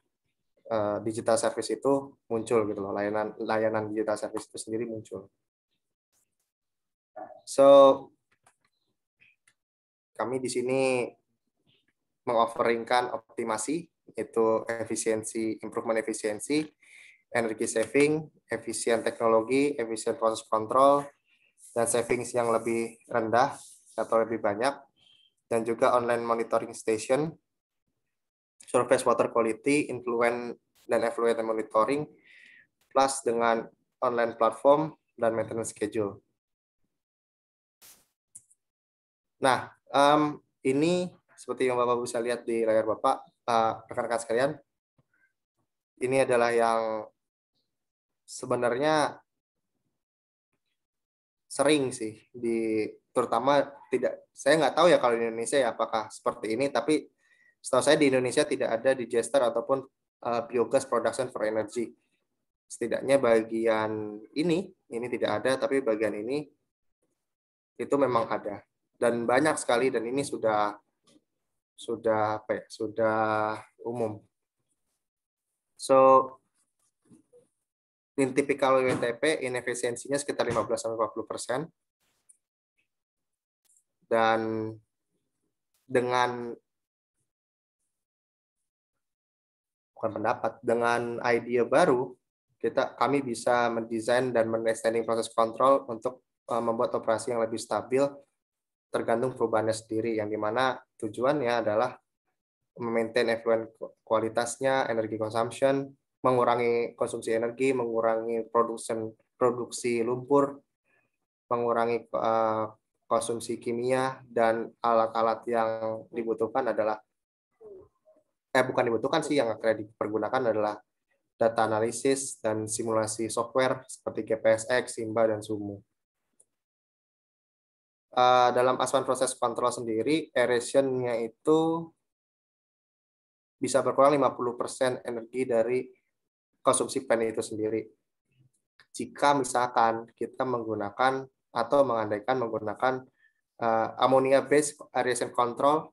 uh, digital service itu muncul gitu loh layanan layanan digital service itu sendiri muncul. So kami di sini mengofferingkan optimasi itu efisiensi improvement efisiensi energi saving efisien teknologi efisien proses kontrol dan savings yang lebih rendah atau lebih banyak dan juga online monitoring station, surface water quality, influent dan effluent monitoring, plus dengan online platform dan maintenance schedule. Nah, um, ini seperti yang Bapak bisa lihat di layar Bapak, eh, rekan-rekan uh, sekalian, ini adalah yang sebenarnya sering sih di terutama tidak saya nggak tahu ya kalau di Indonesia ya apakah seperti ini tapi setahu saya di Indonesia tidak ada digester ataupun uh, biogas production for energy setidaknya bagian ini ini tidak ada tapi bagian ini itu memang ada dan banyak sekali dan ini sudah sudah apa ya, sudah umum so in typical WTP inefisiensinya sekitar 15 sampai 40 persen dan dengan bukan pendapat dengan ide baru kita kami bisa mendesain dan menderstanding proses kontrol untuk eh, membuat operasi yang lebih stabil tergantung perubahannya sendiri yang dimana tujuannya adalah memaintain effluent kualitasnya energi consumption mengurangi konsumsi energi mengurangi produksi produksi lumpur mengurangi eh, konsumsi kimia dan alat-alat yang dibutuhkan adalah eh bukan dibutuhkan sih yang akan dipergunakan adalah data analisis dan simulasi software seperti GPSX, Simba, dan Sumo. Eh, dalam asuhan proses kontrol sendiri, erosionnya itu bisa berkurang 50% energi dari konsumsi pen itu sendiri. Jika misalkan kita menggunakan atau mengandaikan menggunakan uh, ammonia based reaction control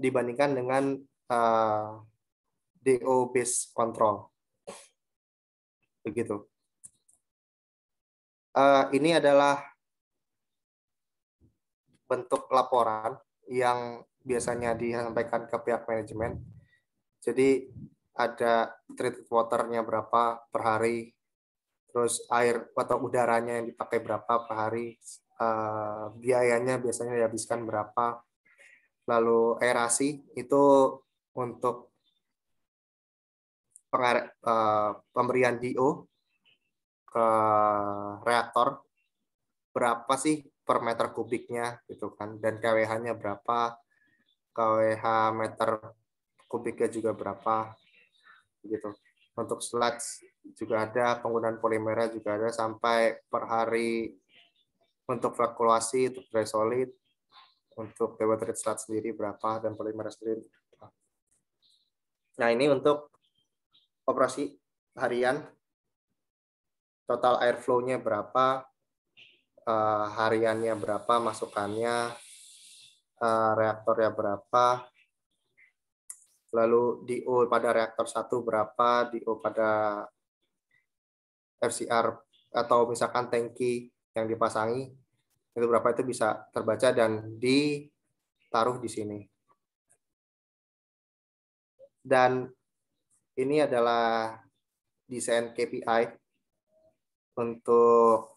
dibandingkan dengan uh, eh, DO base control. Begitu. Uh, ini adalah bentuk laporan yang biasanya disampaikan ke pihak manajemen. Jadi ada treated waternya berapa per hari, terus air atau udaranya yang dipakai berapa per hari, eh, biayanya biasanya dihabiskan berapa, lalu aerasi itu untuk eh, pemberian DO ke reaktor berapa sih per meter kubiknya gitu kan dan KWH-nya berapa KWH meter kubiknya juga berapa gitu untuk sludge juga ada, penggunaan polimera juga ada, sampai per hari untuk flakulasi untuk dry solid, untuk dewet rate sludge sendiri berapa, dan polimera sendiri berapa. Nah ini untuk operasi harian, total airflow-nya berapa, uh, hariannya berapa, masukannya, uh, reaktornya berapa, lalu di O pada reaktor satu berapa, di O pada FCR atau misalkan tangki yang dipasangi itu berapa itu bisa terbaca dan ditaruh di sini. Dan ini adalah desain KPI untuk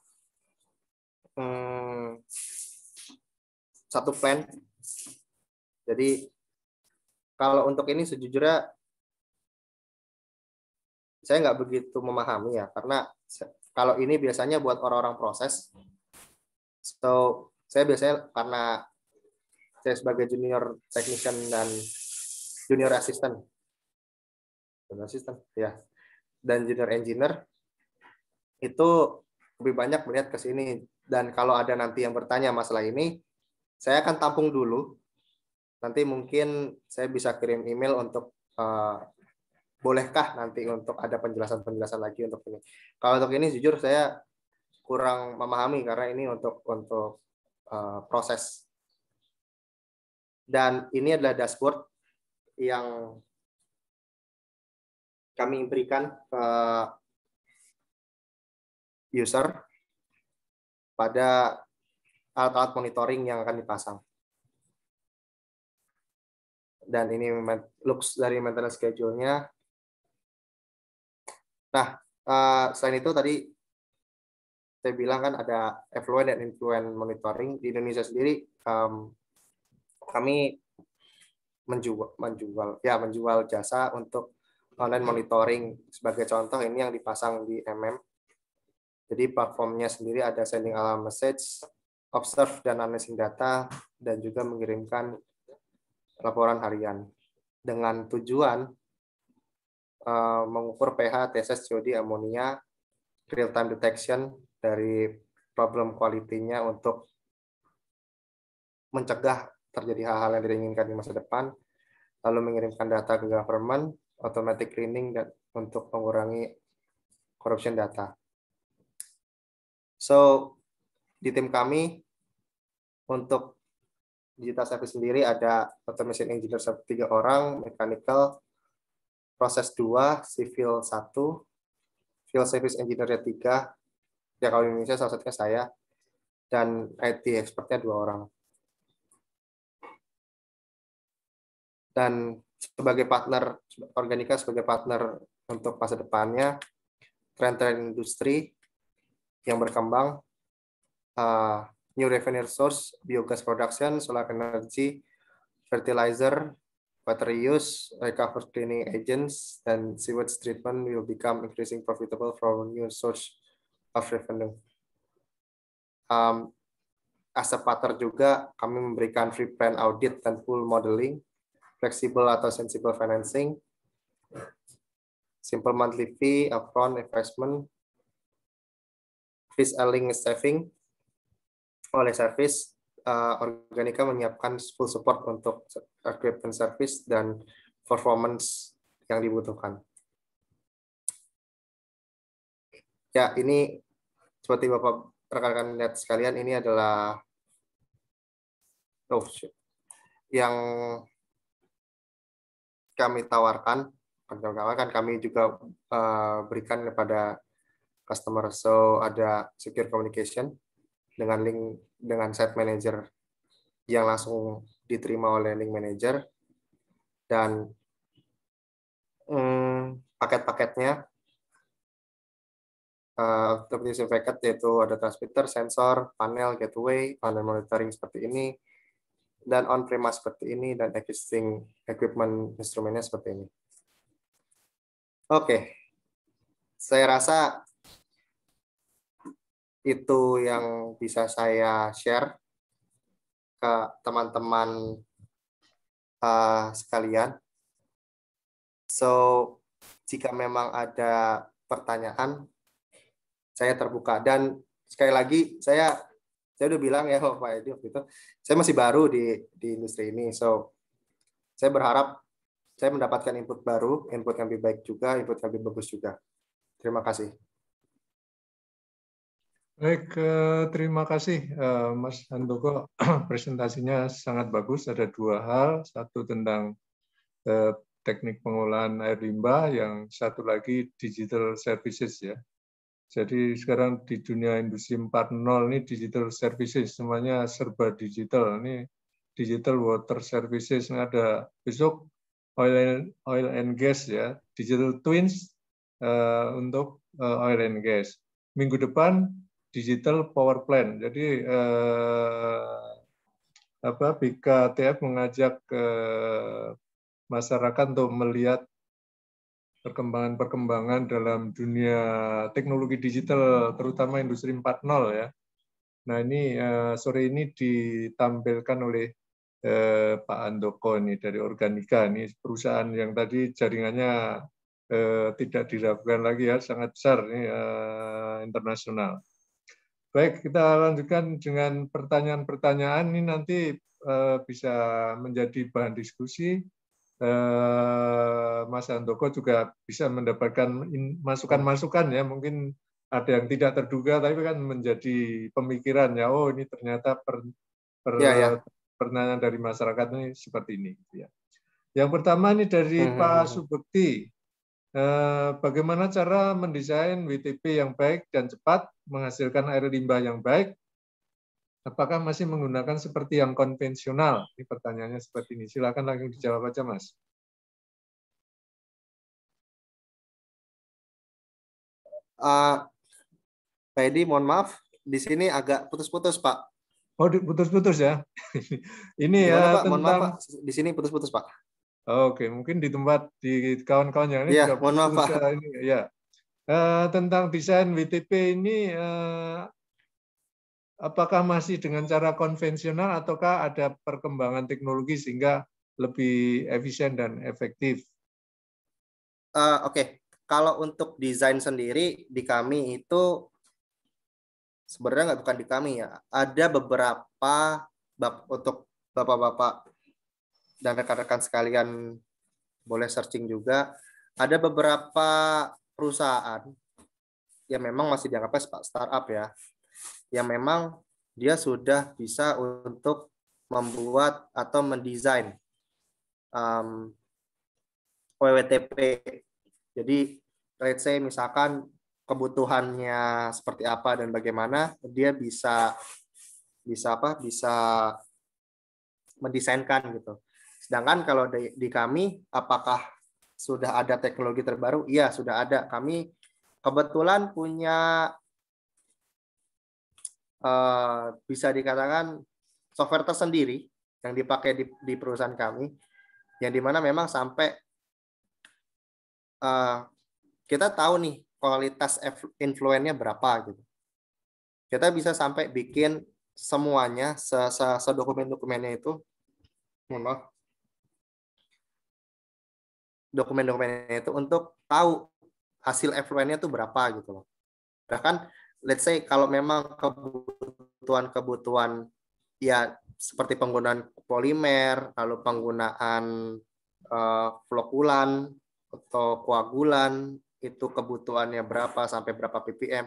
hmm, satu plan. Jadi kalau untuk ini sejujurnya saya nggak begitu memahami ya karena kalau ini biasanya buat orang-orang proses so saya biasanya karena saya sebagai junior technician dan junior assistant junior assistant ya dan junior engineer itu lebih banyak melihat ke sini dan kalau ada nanti yang bertanya masalah ini saya akan tampung dulu nanti mungkin saya bisa kirim email untuk uh, bolehkah nanti untuk ada penjelasan-penjelasan lagi untuk ini. Kalau untuk ini jujur saya kurang memahami karena ini untuk untuk uh, proses. Dan ini adalah dashboard yang kami berikan ke user pada alat-alat monitoring yang akan dipasang dan ini looks dari maintenance schedule-nya. Nah, eh, selain itu tadi saya bilang kan ada effluent dan influent monitoring di Indonesia sendiri kami menjual menjual ya menjual jasa untuk online monitoring sebagai contoh ini yang dipasang di MM. Jadi platformnya sendiri ada sending alarm message, observe dan analyzing data dan juga mengirimkan laporan harian dengan tujuan uh, mengukur pH, TSS, COD, amonia, real time detection dari problem kualitinya untuk mencegah terjadi hal-hal yang tidak diinginkan di masa depan, lalu mengirimkan data ke government, automatic cleaning dan untuk mengurangi corruption data. So, di tim kami untuk digital service sendiri ada automation engineer tiga orang, mechanical proses dua, civil satu, field service engineer tiga, ya kalau Indonesia salah satunya saya, dan IT expertnya dua orang. Dan sebagai partner, Organika sebagai partner untuk masa depannya, tren-tren industri yang berkembang, uh, new revenue source, biogas production, solar energy, fertilizer, water use, recover cleaning agents, and sewage treatment will become increasing profitable from new source of revenue. Um, as a partner juga kami memberikan free plan audit dan full modeling, flexible atau sensible financing, simple monthly fee, upfront investment, fees earning saving, oleh service uh, Organika menyiapkan full support untuk equipment service dan performance yang dibutuhkan. Ya, ini seperti Bapak rekan-rekan lihat sekalian ini adalah oh shit. yang kami tawarkan kan kami juga uh, berikan kepada customer so ada secure communication dengan link dengan site manager yang langsung diterima oleh link manager dan hmm, paket-paketnya uh, paket yaitu ada transmitter, sensor, panel gateway, panel monitoring seperti ini dan on premise seperti ini dan existing equipment instrumennya seperti ini. Oke, okay. saya rasa itu yang bisa saya share ke teman-teman uh, sekalian. So, jika memang ada pertanyaan, saya terbuka. Dan sekali lagi, saya saya udah bilang ya (laughs) Pak Edi waktu itu, saya masih baru di, di industri ini. So, saya berharap saya mendapatkan input baru, input yang lebih baik juga, input yang lebih bagus juga. Terima kasih. Baik, eh, terima kasih eh, Mas Handoko. (clears throat) Presentasinya sangat bagus. Ada dua hal. Satu tentang eh, teknik pengolahan air limbah, yang satu lagi digital services ya. Jadi sekarang di dunia industri 4.0 ini digital services, semuanya serba digital. Ini digital water services, ini ada besok oil and, oil and gas ya, digital twins uh, untuk uh, oil and gas. Minggu depan digital power plant. Jadi eh, apa BKTF mengajak eh, masyarakat untuk melihat perkembangan-perkembangan dalam dunia teknologi digital terutama industri 4.0 ya. Nah, ini eh, sore ini ditampilkan oleh eh, Pak Andoko ini dari Organika ini perusahaan yang tadi jaringannya eh, tidak diragukan lagi ya sangat besar ini eh, internasional. Baik, kita lanjutkan dengan pertanyaan-pertanyaan ini nanti eh, bisa menjadi bahan diskusi. Eh, Mas Andoko juga bisa mendapatkan masukan-masukan ya, mungkin ada yang tidak terduga tapi kan menjadi pemikiran ya, oh ini ternyata per, per ya, ya. pertanyaan dari masyarakat ini seperti ini gitu ya. Yang pertama ini dari hmm. hmm Pak hmm. Subekti. Eh, bagaimana cara mendesain WTP yang baik dan cepat menghasilkan air limbah yang baik, apakah masih menggunakan seperti yang konvensional? Ini pertanyaannya seperti ini. Silakan langsung dijawab aja, Mas. Uh, Pak Edi, mohon maaf, di sini agak putus-putus, Pak. Oh, putus-putus ya. (laughs) ini ya Gimana, ya Pak? tentang... Mohon maaf, Pak. Di sini putus-putus, Pak. Oke, mungkin di tempat di kawan-kawan yang iya, ya, ini ya, mohon maaf, Pak. Ini, ya. Eh, tentang desain WTP ini eh, apakah masih dengan cara konvensional ataukah ada perkembangan teknologi sehingga lebih efisien dan efektif? Uh, Oke, okay. kalau untuk desain sendiri di kami itu sebenarnya nggak bukan di kami ya. Ada beberapa bap, untuk bapak-bapak dan rekan-rekan sekalian boleh searching juga. Ada beberapa perusahaan yang memang masih dianggap sebagai startup ya, yang memang dia sudah bisa untuk membuat atau mendesain um, WWTP. Jadi, let's say misalkan kebutuhannya seperti apa dan bagaimana dia bisa bisa apa bisa mendesainkan gitu. Sedangkan kalau di, di kami apakah sudah ada teknologi terbaru? Iya, sudah ada. Kami kebetulan punya eh, bisa dikatakan software tersendiri yang dipakai di, di perusahaan kami, yang dimana memang sampai eh, kita tahu nih kualitas influennya berapa gitu. Kita bisa sampai bikin semuanya se -se dokumen dokumennya itu, dokumen dokumen itu untuk tahu hasil efluennya itu berapa gitu loh. Bahkan let's say kalau memang kebutuhan-kebutuhan ya seperti penggunaan polimer, lalu penggunaan uh, eh, flokulan atau koagulan itu kebutuhannya berapa sampai berapa ppm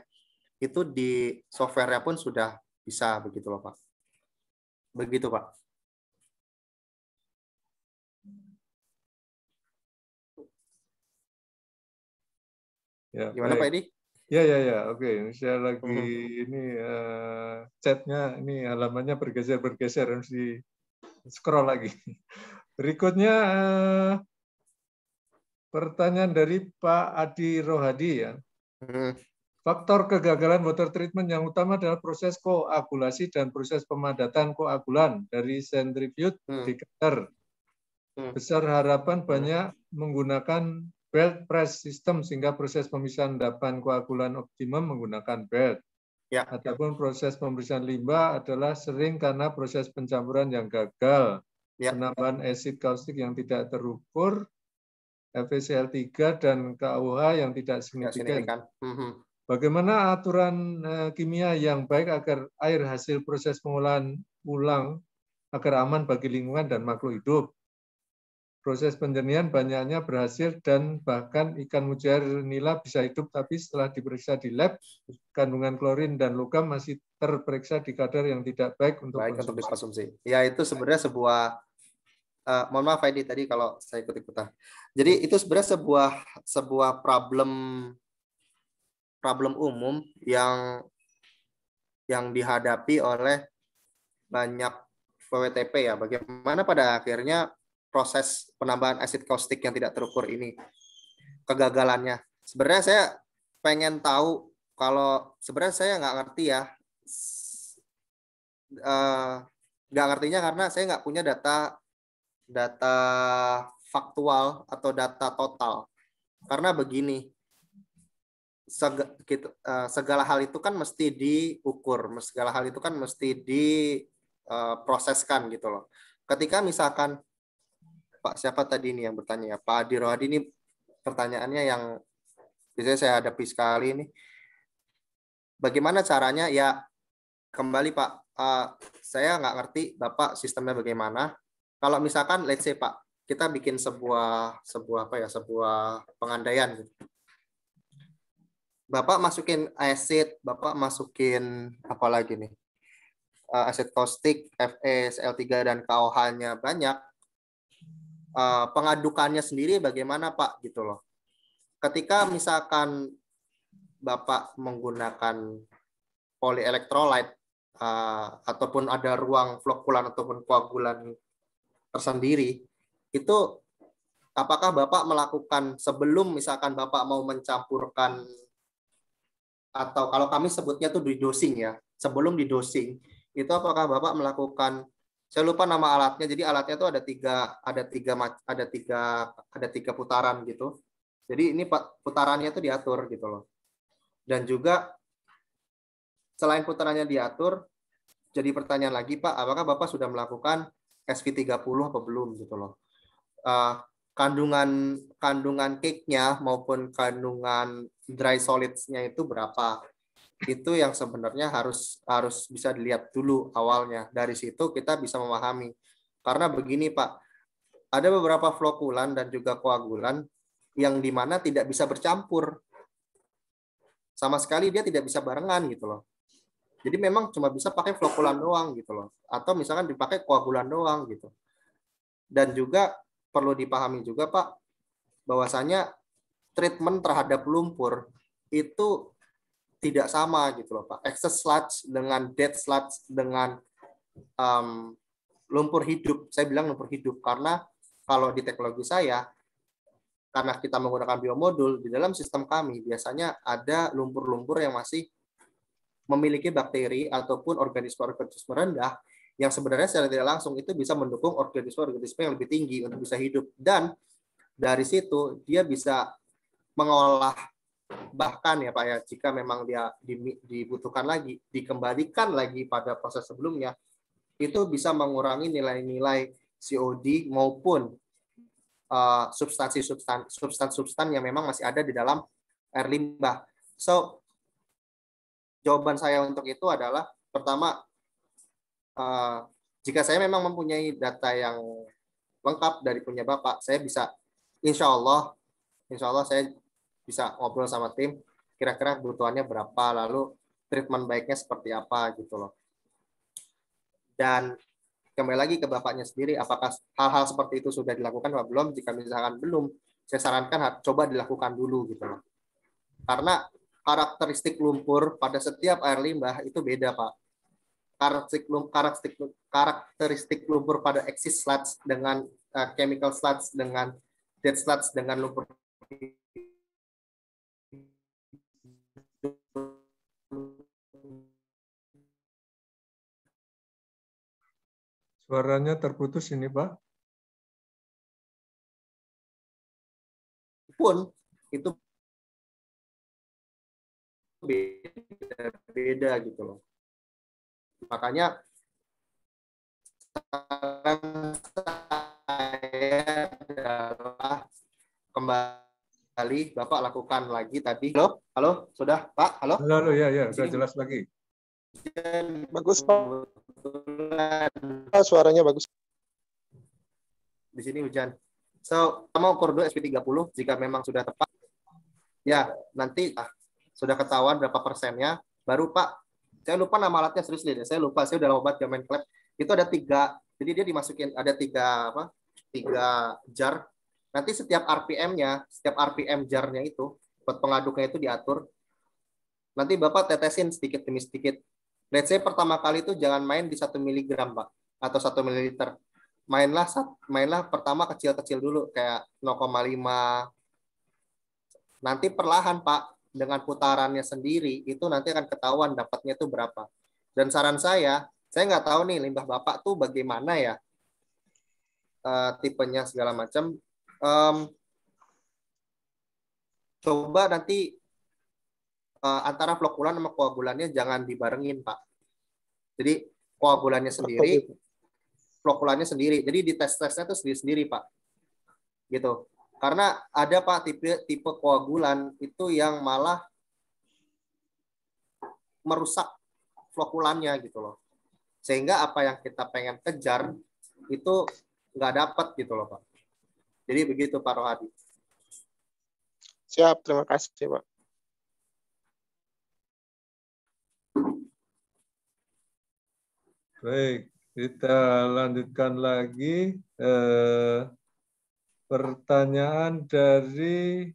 itu di softwarenya pun sudah bisa begitu loh pak begitu pak Ya, Gimana baik. Pak Edi? Ya ya ya, oke. Okay. Saya lagi uh hmm. -huh. ini uh, chatnya, ini halamannya bergeser bergeser harus di scroll lagi. (laughs) Berikutnya uh, pertanyaan dari Pak Adi Rohadi ya. Hmm. Faktor kegagalan water treatment yang utama adalah proses koagulasi dan proses pemadatan koagulan dari centrifuge uh di Besar harapan banyak menggunakan belt press system sehingga proses pemisahan endapan koagulan optimum menggunakan belt. Ya. Adapun proses pemeriksaan limbah adalah sering karena proses pencampuran yang gagal, ya. penambahan asid kaustik yang tidak terukur, FeCl3 dan KUH yang tidak signifikan. Ya, Bagaimana aturan eh, kimia yang baik agar air hasil proses pengolahan ulang agar aman bagi lingkungan dan makhluk hidup? proses penjernihan banyaknya berhasil dan bahkan ikan mujair nila bisa hidup tapi setelah diperiksa di lab kandungan klorin dan logam masih terperiksa di kadar yang tidak baik untuk baik konsumsi. untuk dikonsumsi. Ya itu sebenarnya sebuah uh, mohon maaf Edi tadi kalau saya ikut ikutan. Jadi itu sebenarnya sebuah sebuah problem problem umum yang yang dihadapi oleh banyak PWTP ya. Bagaimana pada akhirnya proses penambahan asid kaustik yang tidak terukur ini kegagalannya sebenarnya saya pengen tahu kalau sebenarnya saya nggak ngerti ya eh, nggak uh, ngertinya karena saya nggak punya data data faktual atau data total karena begini seg gitu, uh, segala hal itu kan mesti diukur segala hal itu kan mesti diproseskan eh, uh, gitu loh ketika misalkan Pak siapa tadi ini yang bertanya ya? Pak Adi Rohadi ini pertanyaannya yang biasanya saya hadapi sekali ini. Bagaimana caranya? Ya kembali Pak, uh, saya nggak ngerti Bapak sistemnya bagaimana. Kalau misalkan let's say Pak, kita bikin sebuah sebuah apa ya, sebuah pengandaian gitu. Bapak masukin aset, Bapak masukin apa lagi nih? Eh, aset caustic, FS, L3 dan KOH-nya banyak, Eh, pengadukannya sendiri bagaimana Pak gitu loh. Ketika misalkan Bapak menggunakan polielectrolyte uh, ataupun ada ruang flokulan ataupun koagulan tersendiri itu apakah Bapak melakukan sebelum misalkan Bapak mau mencampurkan atau kalau kami sebutnya tuh di dosing ya, sebelum di dosing itu apakah Bapak melakukan saya lupa nama alatnya jadi alatnya itu ada tiga ada tiga ada tiga ada tiga putaran gitu jadi ini putarannya itu diatur gitu loh dan juga selain putarannya diatur jadi pertanyaan lagi pak apakah bapak sudah melakukan SV30 apa belum gitu loh uh, kandungan kandungan cake-nya maupun kandungan dry solids-nya itu berapa itu yang sebenarnya harus harus bisa dilihat dulu awalnya. Dari situ kita bisa memahami. Karena begini Pak, ada beberapa flokulan dan juga koagulan yang dimana tidak bisa bercampur. Sama sekali dia tidak bisa barengan gitu loh. Jadi memang cuma bisa pakai flokulan doang gitu loh. Atau misalkan dipakai koagulan doang gitu. Dan juga perlu dipahami juga Pak, bahwasanya treatment terhadap lumpur itu tidak sama gitu loh Pak. Excess sludge dengan dead sludge dengan um, lumpur hidup. Saya bilang lumpur hidup karena kalau di teknologi saya karena kita menggunakan biomodul di dalam sistem kami biasanya ada lumpur-lumpur yang masih memiliki bakteri ataupun organisme-organisme rendah yang sebenarnya secara tidak langsung itu bisa mendukung organisme-organisme yang lebih tinggi untuk bisa hidup dan dari situ dia bisa mengolah bahkan ya Pak ya jika memang dia dibutuhkan lagi dikembalikan lagi pada proses sebelumnya itu bisa mengurangi nilai-nilai COD maupun substansi eh, substansi substan substan substan yang memang masih ada di dalam air limbah. So jawaban saya untuk itu adalah pertama uh, jika saya memang mempunyai data yang lengkap dari punya bapak, saya bisa insya Allah insya Allah saya bisa ngobrol sama tim kira-kira kebutuhannya berapa lalu treatment baiknya seperti apa gitu loh dan kembali lagi ke bapaknya sendiri apakah hal-hal seperti itu sudah dilakukan atau belum jika misalkan belum saya sarankan coba dilakukan dulu gitu loh karena karakteristik lumpur pada setiap air limbah itu beda pak karakteristik karakteristik karakteristik lumpur pada exit sludge dengan uh, chemical sludge dengan dead sludge dengan lumpur Suaranya terputus ini, Pak. Pun itu beda-beda gitu loh. Makanya saya adalah kembali Bapak lakukan lagi tadi. Halo, halo, sudah Pak, halo. Halo, halo ya, ya, sudah jelas lagi bagus Pak. Oh, suaranya bagus. Di sini hujan. So, sama ukur dulu SP30 jika memang sudah tepat. Ya, nanti ah, sudah ketahuan berapa persennya. Baru Pak, saya lupa nama alatnya serius deh. Saya lupa, saya udah obat jamin klep. Itu ada tiga, jadi dia dimasukin ada tiga apa? Tiga jar. Nanti setiap RPM-nya, setiap RPM jarnya itu, buat pengaduknya itu diatur. Nanti Bapak tetesin sedikit demi sedikit Let's say pertama kali itu jangan main di satu miligram, Pak, atau satu ml. Mainlah mainlah pertama kecil-kecil dulu kayak 0,5. Nanti perlahan, Pak, dengan putarannya sendiri itu nanti akan ketahuan dapatnya itu berapa. Dan saran saya, saya nggak tahu nih limbah Bapak tuh bagaimana ya uh, tipenya segala macam. Um, coba nanti uh, antara flokulan sama koagulannya jangan dibarengin pak jadi koagulannya sendiri, flokulannya sendiri. Jadi di tes-tesnya itu sendiri-sendiri, Pak. Gitu. Karena ada Pak tipe tipe koagulan itu yang malah merusak flokulannya gitu loh. Sehingga apa yang kita pengen kejar itu nggak dapat gitu loh, Pak. Jadi begitu Pak Rohadi. Siap, terima kasih, Pak. Baik, kita lanjutkan lagi eh, pertanyaan dari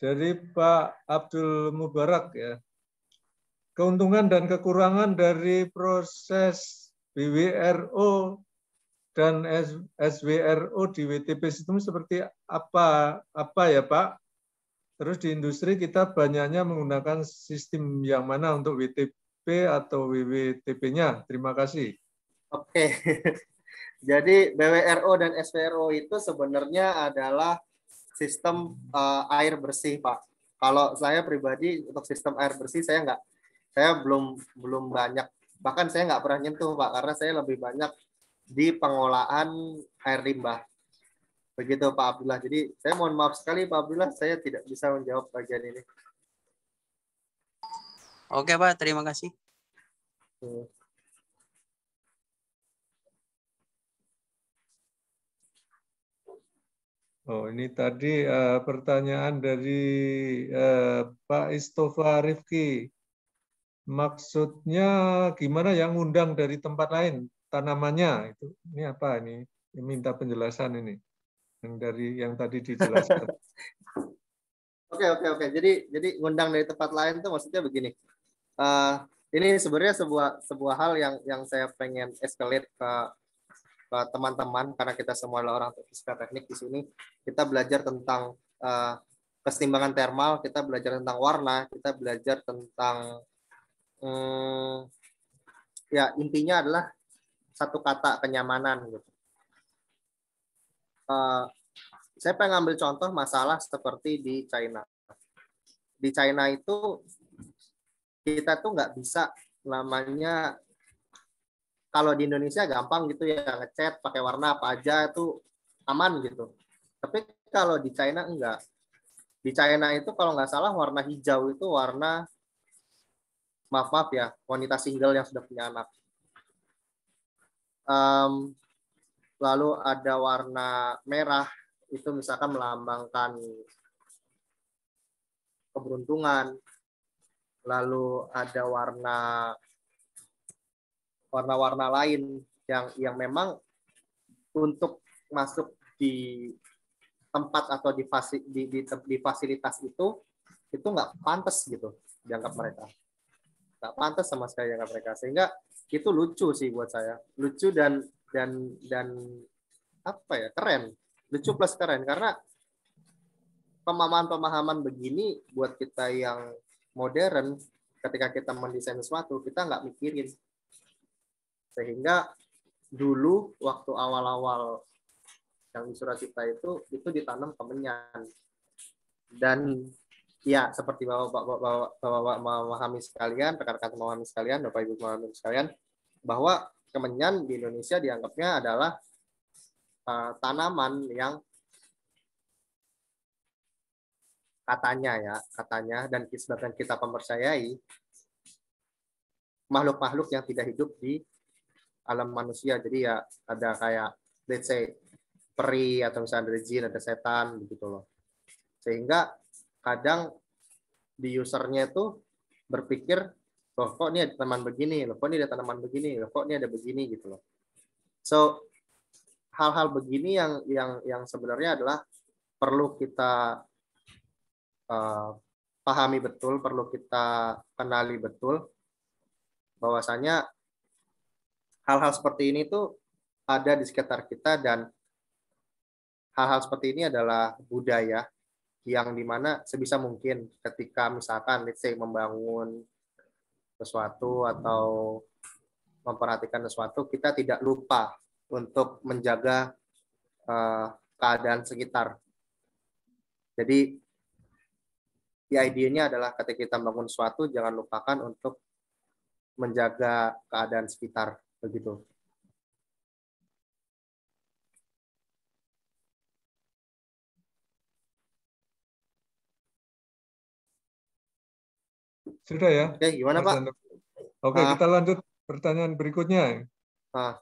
dari Pak Abdul Mubarak ya. Keuntungan dan kekurangan dari proses BWRO dan SWRO di WTP itu seperti apa apa ya Pak? Terus di industri kita banyaknya menggunakan sistem yang mana untuk WTP WTP atau WWTP-nya? Terima kasih. Oke. (laughs) Jadi BWRO dan SWRO itu sebenarnya adalah sistem uh, air bersih, Pak. Kalau saya pribadi untuk sistem air bersih saya nggak, saya belum belum banyak. Bahkan saya nggak pernah nyentuh, Pak, karena saya lebih banyak di pengolahan air limbah. Begitu Pak Abdullah. Jadi saya mohon maaf sekali Pak Abdullah, saya tidak bisa menjawab bagian ini. Oke Pak, terima kasih. Oh, ini tadi uh, pertanyaan dari uh, Pak Istofa Rifki. Maksudnya gimana yang undang dari tempat lain tanamannya itu? Ini apa ini? Minta penjelasan ini yang dari yang tadi dijelaskan. (laughs) Oke oke oke. Jadi jadi ngundang dari tempat lain itu maksudnya begini uh, ini sebenarnya sebuah sebuah hal yang yang saya pengen escalate ke ke teman-teman karena kita semua adalah orang fisika teknik di sini kita belajar tentang uh, keseimbangan thermal kita belajar tentang warna kita belajar tentang um, ya intinya adalah satu kata kenyamanan gitu uh, saya pengen ambil contoh masalah seperti di China di China itu kita tuh nggak bisa namanya kalau di Indonesia gampang gitu ya ngecat pakai warna apa aja itu aman gitu. Tapi kalau di China enggak. Di China itu kalau nggak salah warna hijau itu warna maaf maaf ya wanita single yang sudah punya anak. Um, lalu ada warna merah itu misalkan melambangkan keberuntungan lalu ada warna warna-warna lain yang yang memang untuk masuk di tempat atau di, fasi, di, di, di fasilitas itu itu nggak pantas gitu dianggap mereka nggak pantas sama sekali dianggap mereka sehingga itu lucu sih buat saya lucu dan dan dan apa ya keren lucu plus keren karena pemahaman-pemahaman begini buat kita yang modern ketika kita mendesain sesuatu kita nggak mikirin sehingga dulu waktu awal-awal yang di cipta itu itu ditanam kemenyan dan ya seperti bapak bapak bapak bapak memahami sekalian rekan-rekan memahami sekalian bapak ibu memahami sekalian bahwa kemenyan di Indonesia dianggapnya adalah uh, tanaman yang katanya ya, katanya dan sebagian kita mempercayai makhluk-makhluk yang tidak hidup di alam manusia. Jadi ya ada kayak let's say peri atau misalnya ada jin, ada setan begitu loh. Sehingga kadang di usernya itu berpikir loh kok ini ada tanaman begini, loh kok ini ada tanaman begini, loh kok ini ada begini gitu loh. So hal-hal begini yang yang yang sebenarnya adalah perlu kita Eh, pahami betul, perlu kita kenali betul bahwasanya hal-hal seperti ini tuh ada di sekitar kita dan hal-hal seperti ini adalah budaya yang dimana sebisa mungkin ketika misalkan let's say membangun sesuatu atau memperhatikan sesuatu kita tidak lupa untuk menjaga uh, keadaan sekitar. Jadi ya idenya adalah ketika kita bangun suatu jangan lupakan untuk menjaga keadaan sekitar begitu. Sudah ya. Oke, gimana Pak? Oke, ah. kita lanjut pertanyaan berikutnya. Ah.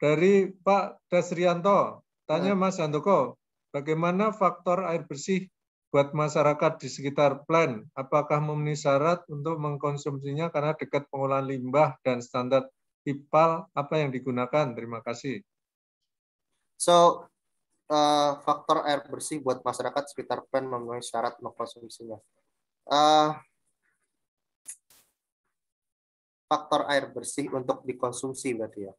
Dari Pak Dasrianto, tanya ah. Mas Handoko, bagaimana faktor air bersih buat masyarakat di sekitar plan, apakah memenuhi syarat untuk mengkonsumsinya karena dekat pengolahan limbah dan standar IPAL apa yang digunakan? Terima kasih. So, uh, faktor air bersih buat masyarakat sekitar plan memenuhi syarat mengkonsumsinya. Uh, faktor air bersih untuk dikonsumsi berarti ya.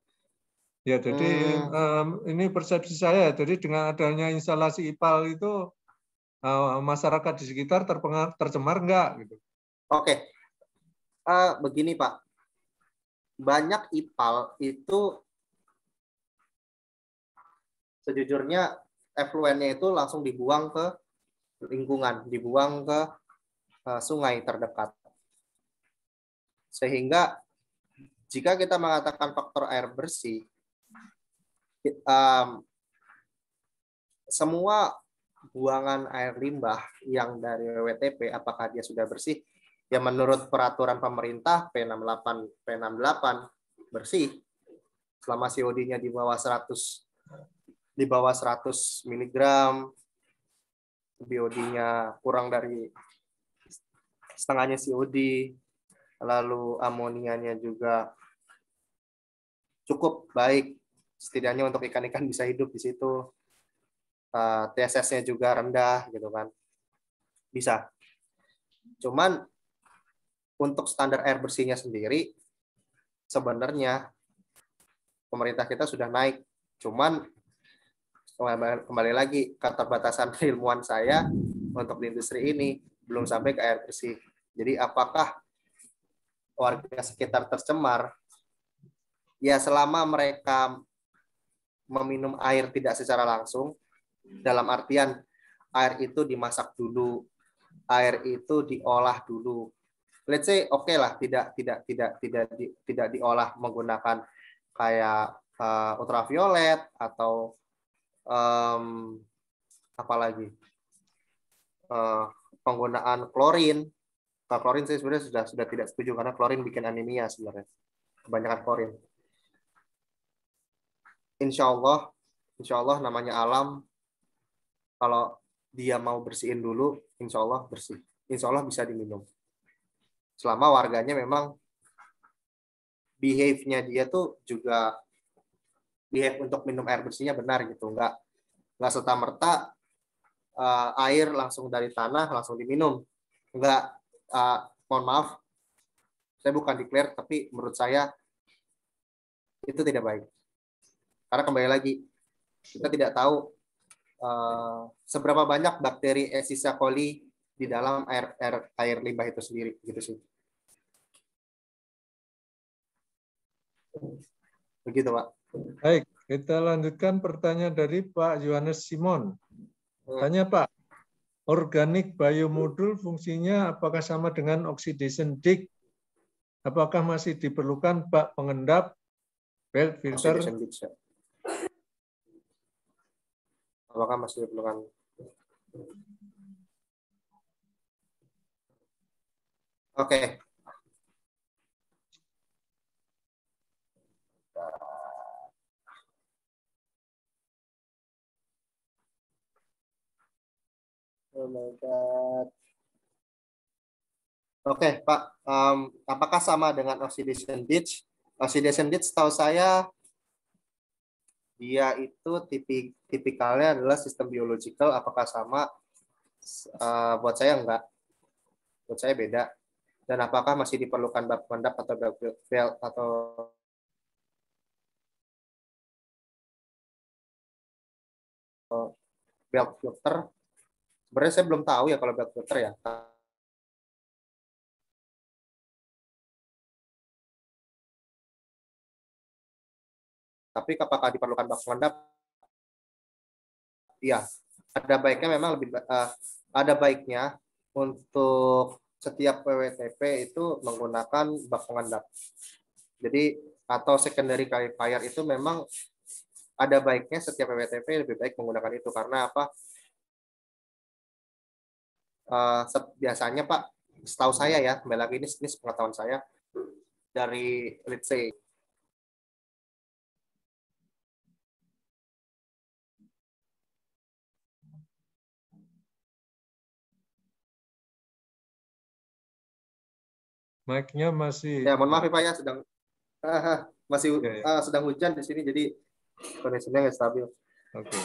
Ya, jadi hmm. um, ini persepsi saya. Jadi dengan adanya instalasi IPAL itu Eh, masyarakat di sekitar terpengaruh tercemar nggak gitu. Oke, uh, begini Pak, banyak ipal itu sejujurnya efluennya itu langsung dibuang ke lingkungan, dibuang ke uh, sungai terdekat. Sehingga jika kita mengatakan faktor air bersih, um, semua buangan air limbah yang dari WTP apakah dia sudah bersih? Ya menurut peraturan pemerintah P68 P68 bersih selama COD-nya di bawah 100 di bawah 100 miligram BOD-nya kurang dari setengahnya COD lalu amonianya juga cukup baik setidaknya untuk ikan-ikan bisa hidup di situ TSS-nya eh, juga rendah gitu kan. Bisa. Cuman untuk standar air bersihnya sendiri sebenarnya pemerintah kita sudah naik. Cuman kembali lagi keterbatasan (laughs) ilmuwan saya untuk di industri ini belum sampai ke air bersih. Jadi apakah warga sekitar tercemar? Ya selama mereka meminum air tidak secara langsung, dalam artian air itu dimasak dulu, air itu diolah dulu. Let's say oke okay lah, tidak tidak tidak tidak di, tidak diolah menggunakan kayak uh, ultraviolet atau um, lagi uh, penggunaan klorin. Kalau nah, klorin saya sebenarnya sudah sudah tidak setuju karena klorin bikin anemia sebenarnya kebanyakan klorin. Insya Allah, insya Allah namanya alam kalau dia mau bersihin dulu, insya Allah bersih. Insya Allah bisa diminum. Selama warganya memang behave-nya dia tuh juga behave untuk minum air bersihnya benar gitu. Nggak, nggak serta-merta uh, air langsung dari tanah langsung diminum. Nggak, uh, mohon maaf, saya bukan declare, tapi menurut saya itu tidak baik. Karena kembali lagi, kita tidak tahu Eh, seberapa banyak bakteri Escherichia eh, coli di dalam air air, air limbah itu sendiri gitu sih. Begitu, Pak. Baik, kita lanjutkan pertanyaan dari Pak Johannes Simon. Hmm. Tanya Pak, organik biomodul fungsinya apakah sama dengan oxidation dig? Apakah masih diperlukan pak pengendap, belt filter, apakah masih diperlukan oke okay. Oh my God. Oke, okay, Pak. Um, apakah sama dengan oxidation ditch? Oxidation ditch setahu saya dia itu tipik tipikalnya adalah sistem biological apakah sama uh, buat saya enggak buat saya beda dan apakah masih diperlukan bab mendap atau bab field atau belt filter sebenarnya saya belum tahu ya kalau belt filter ya Tapi apakah diperlukan bak pengendap? Iya, ada baiknya memang lebih uh, ada baiknya untuk setiap PWTP itu menggunakan bak pengendap. Jadi atau secondary qualifier itu memang ada baiknya setiap PWTP lebih baik menggunakan itu karena apa? Uh, biasanya Pak, setahu saya ya, kembali lagi ini, ini pengetahuan saya dari let's say Mic-nya masih. Ya, mohon maaf ya Pak ya sedang ah, ah, masih okay. Iya, iya. Uh, ah, sedang hujan di sini jadi koneksinya nggak stabil. Oke. Okay.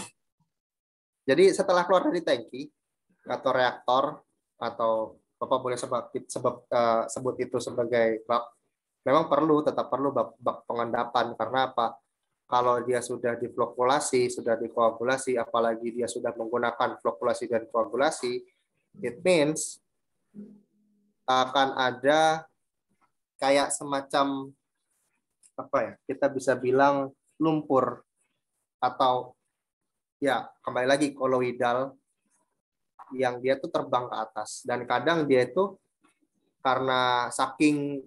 Jadi setelah keluar dari tangki atau reaktor atau Bapak boleh sebab, sebab uh, sebut itu sebagai bak memang perlu tetap perlu bak, bak pengendapan karena apa? Kalau dia sudah diflokulasi, sudah dikoagulasi, apalagi dia sudah menggunakan flokulasi dan koagulasi, it means akan ada kayak semacam apa ya kita bisa bilang lumpur atau ya kembali lagi koloidal yang dia tuh terbang ke atas dan kadang dia itu karena saking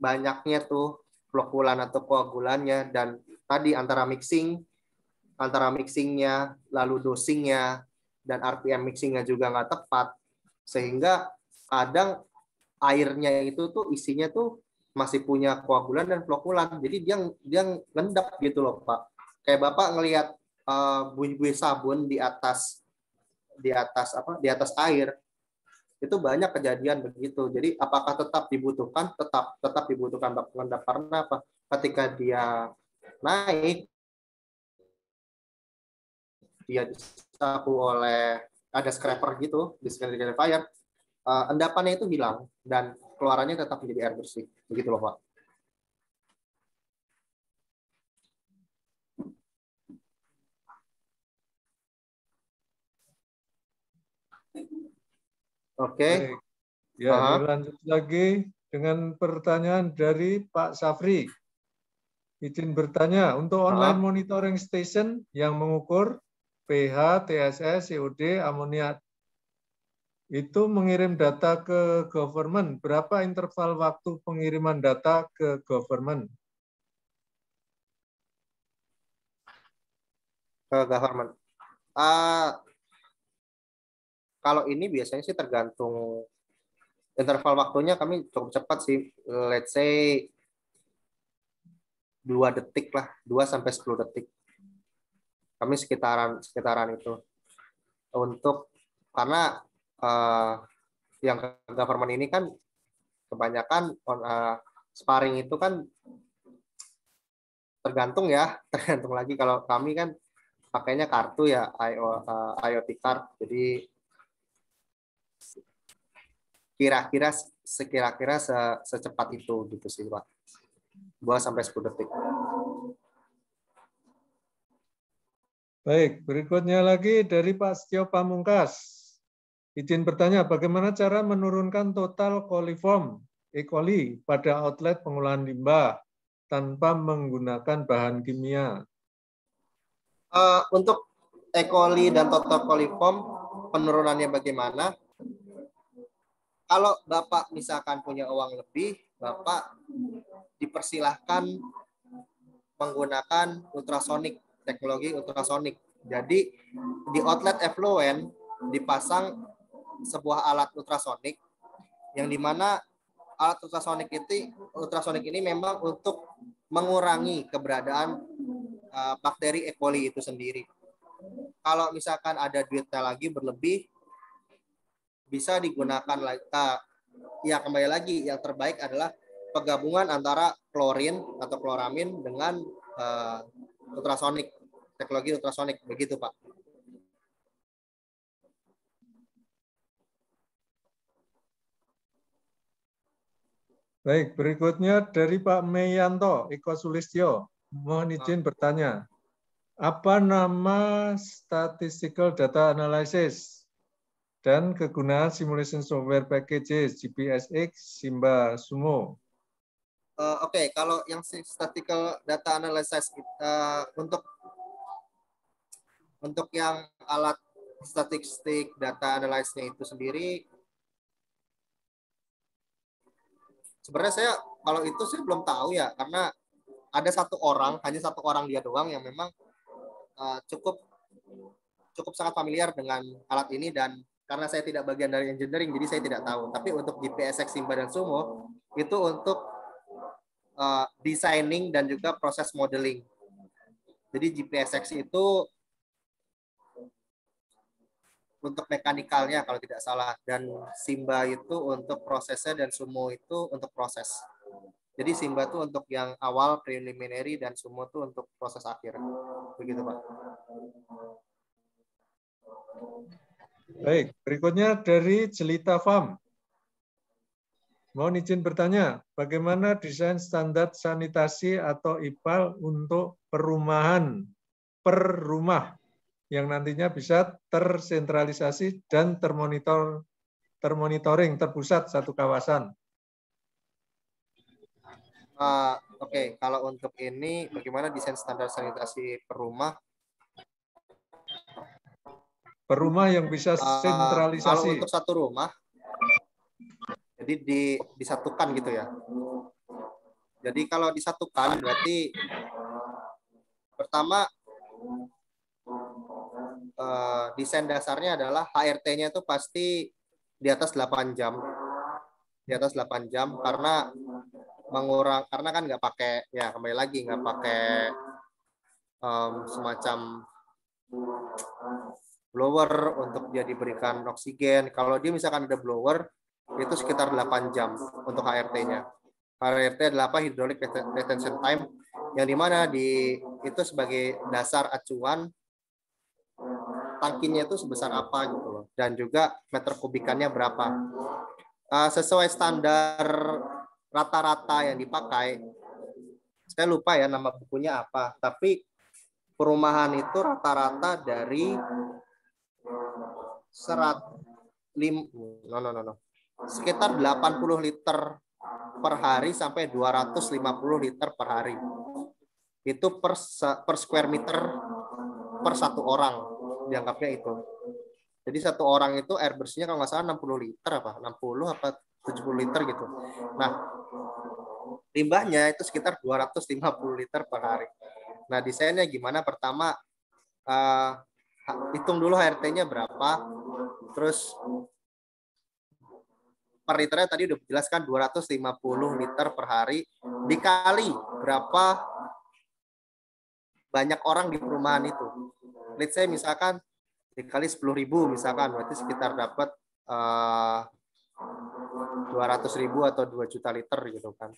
banyaknya tuh flokulan atau koagulannya dan tadi antara mixing antara mixingnya lalu dosingnya dan RPM mixingnya juga nggak tepat sehingga kadang airnya itu tuh isinya tuh masih punya koagulan dan flokulan. Jadi dia dia ngendap gitu loh, Pak. Kayak Bapak ngelihat uh, eh, buih-buih sabun di atas di atas apa? di atas air. Itu banyak kejadian begitu. Jadi apakah tetap dibutuhkan? Tetap tetap dibutuhkan bak pengendap karena apa? Ketika dia naik dia disapu oleh ada scraper gitu, di fire, uh, endapannya itu hilang dan keluarannya tetap menjadi air bersih. Begitu loh, Pak. Oke. Okay. Ya, uh -huh. lanjut lagi dengan pertanyaan dari Pak Safri. Izin bertanya, untuk online uh -huh. monitoring station yang mengukur pH, TSS, COD, amoniak itu mengirim data ke government. Berapa interval waktu pengiriman data ke government? Ke government. Uh, kalau ini biasanya sih tergantung interval waktunya kami cukup cepat sih. Let's say 2 detik lah, 2 sampai 10 detik. Kami sekitaran sekitaran itu. Untuk karena uh, yang government ini kan kebanyakan on, uh, sparring itu kan tergantung ya, (laughs) tergantung lagi kalau kami kan pakainya kartu ya IO, uh, eh, IoT card. Jadi kira-kira sekira-kira se, secepat itu gitu sih Pak. buat sampai 10 detik. Baik, berikutnya lagi dari Pak Setio Pamungkas. Izin bertanya, bagaimana cara menurunkan total coliform E. coli pada outlet pengolahan limbah tanpa menggunakan bahan kimia? Uh, untuk E. coli dan total coliform, penurunannya bagaimana? Kalau Bapak misalkan punya uang lebih, Bapak dipersilahkan menggunakan ultrasonik, teknologi ultrasonik. Jadi di outlet effluent dipasang sebuah alat ultrasonik yang dimana alat ultrasonik itu ultrasonik ini memang untuk mengurangi keberadaan uh, bakteri E. coli itu sendiri. Kalau misalkan ada duitnya lagi berlebih, bisa digunakan uh, ya kembali lagi yang terbaik adalah penggabungan antara klorin atau kloramin dengan uh, ultrasonik teknologi ultrasonik begitu pak. Baik, berikutnya dari Pak Meyanto Eko Sulistyo. Mohon izin bertanya. Apa nama statistical data analysis dan kegunaan simulation software packages GPSX Simba Sumo? Uh, Oke, okay. kalau yang statistical data analysis uh, untuk untuk yang alat statistik data analysis itu sendiri sebenarnya saya kalau itu sih belum tahu ya karena ada satu orang hmm. hanya satu orang dia doang yang memang uh, cukup cukup sangat familiar dengan alat ini dan karena saya tidak bagian dari engineering jadi saya tidak tahu tapi untuk GPSX Simba dan Sumo itu untuk uh, designing dan juga proses modeling jadi GPSX itu untuk mekanikalnya kalau tidak salah dan Simba itu untuk prosesnya dan Sumo itu untuk proses. Jadi Simba itu untuk yang awal preliminary dan Sumo itu untuk proses akhir. Begitu Pak. Baik, berikutnya dari Jelita Farm. Mohon izin bertanya, bagaimana desain standar sanitasi atau IPAL untuk perumahan per rumah yang nantinya bisa tersentralisasi dan termonitor termonitoring terpusat satu kawasan. Uh, Oke, okay. kalau untuk ini bagaimana desain standar sanitasi per rumah? Per yang bisa eh, sentralisasi. Uh, kalau untuk satu rumah, jadi di, disatukan gitu ya. Jadi kalau disatukan berarti pertama Eh, desain dasarnya adalah HRT-nya itu pasti di atas 8 jam. Di atas 8 jam karena mengurang karena kan nggak pakai ya kembali lagi nggak pakai um, semacam blower untuk dia diberikan oksigen. Kalau dia misalkan ada blower itu sekitar 8 jam untuk HRT-nya. HRT adalah apa? Hydraulic retention time yang dimana di itu sebagai dasar acuan tangkinya itu sebesar apa gitu loh dan juga meter kubikannya berapa uh, sesuai standar rata-rata yang dipakai saya lupa ya nama bukunya apa tapi perumahan itu rata-rata dari serat lim no no no no sekitar 80 liter per hari sampai 250 liter per hari itu per per square meter per satu orang dianggapnya itu. Jadi satu orang itu air bersihnya kalau nggak salah 60 liter apa 60 apa 70 liter gitu. Nah, limbahnya itu sekitar 250 liter per hari. Nah, desainnya gimana? Pertama uh, hitung dulu HRT-nya berapa, terus per liternya tadi udah dijelaskan 250 liter per hari dikali berapa banyak orang di perumahan itu. Let's say misalkan dikali 10.000 ribu misalkan, berarti sekitar dapat uh, eh, 200.000 atau 2 juta liter gitu kan.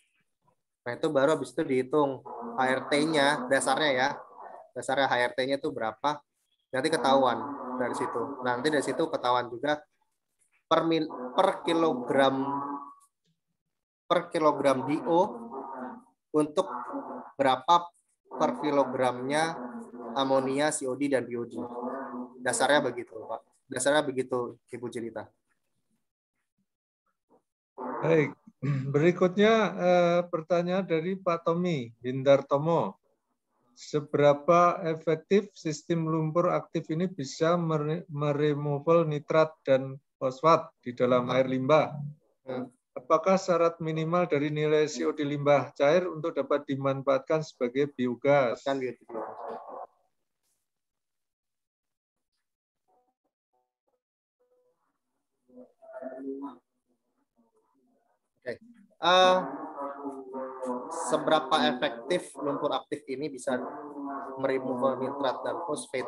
Nah itu baru habis itu dihitung HRT-nya dasarnya ya. Dasarnya HRT-nya itu berapa, nanti ketahuan dari situ. Nah, nanti dari situ ketahuan juga per, mil, per kilogram per kilogram DO untuk berapa per kilogramnya amonia, COD, dan BOD. Dasarnya begitu, Pak. Dasarnya begitu, Ibu Cerita. Baik, berikutnya eh, pertanyaan dari Pak Tommy tomo Seberapa efektif sistem lumpur aktif ini bisa meremoval nitrat dan fosfat di dalam air limbah? Hmm. Apakah syarat minimal dari nilai CO di limbah cair untuk dapat dimanfaatkan sebagai biogas? Kan gitu. Okay. Uh, eh, seberapa efektif lumpur aktif ini bisa meremoval nitrat dan fosfat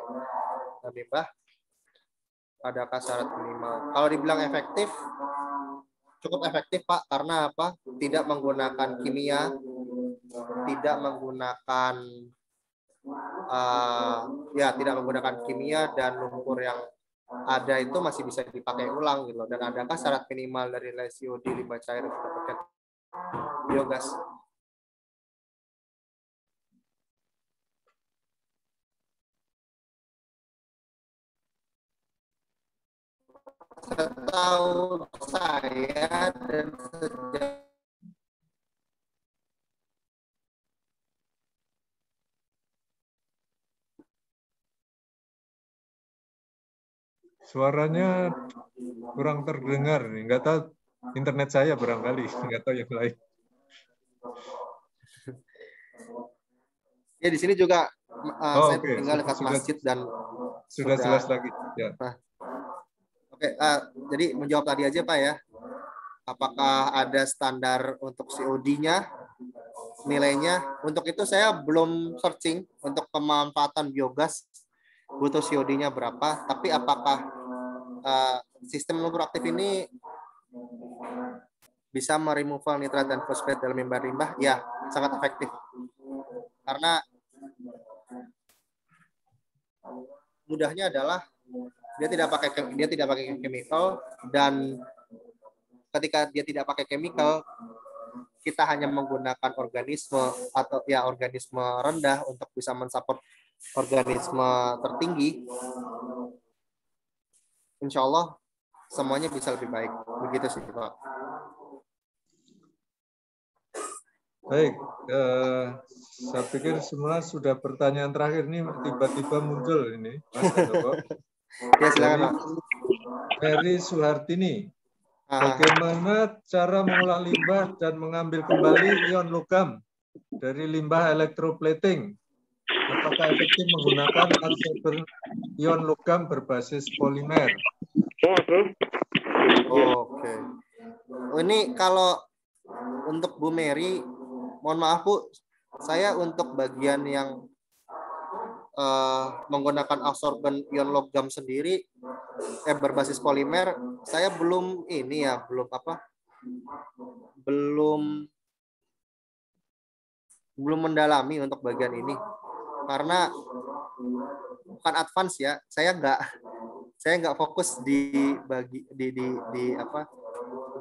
limbah? Nah, adakah syarat minimal? Kalau dibilang efektif, cukup efektif Pak karena apa? Tidak menggunakan kimia, tidak menggunakan uh, ya tidak menggunakan kimia dan lumpur yang ada itu masih bisa dipakai ulang gitu dan adakah syarat minimal dari lesio di limbah cair untuk biogas setahu saya dan sejak Suaranya kurang terdengar, nih, nggak tahu internet saya barangkali, (laughs) nggak tahu yang lain. Ya di sini juga uh, oh, saya okay. tinggal dekat masjid dan sudah, sudah jelas lagi. Ya. Nah, Oke, uh, jadi menjawab tadi aja Pak ya. Apakah ada standar untuk COD-nya, nilainya? Untuk itu saya belum searching untuk pemanfaatan biogas butuh COD-nya berapa. Tapi apakah uh, sistem lumpur aktif ini bisa meremoval nitrat dan fosfat dalam limbah limbah? Ya, sangat efektif. Karena mudahnya adalah dia tidak pakai dia tidak pakai chemical dan ketika dia tidak pakai chemical kita hanya menggunakan organisme atau ya organisme rendah untuk bisa mensupport organisme tertinggi insya Allah semuanya bisa lebih baik begitu sih Pak Baik, eh, saya pikir semua sudah pertanyaan terakhir ini tiba-tiba muncul ini, Mas (laughs) Ya silakan. Dari Suhartini. Ah. Bagaimana cara mengolah limbah dan mengambil kembali ion logam dari limbah elektroplating? Apakah efektif menggunakan adsorber ion logam berbasis polimer? Oh, Oke. Okay. Oh, ini kalau untuk Bu Mary, mohon maaf Bu, saya untuk bagian yang uh, menggunakan absorben ion logam sendiri eh berbasis polimer saya belum ini ya belum apa belum belum mendalami untuk bagian ini karena bukan advance ya saya nggak saya nggak fokus di bagi di di, di apa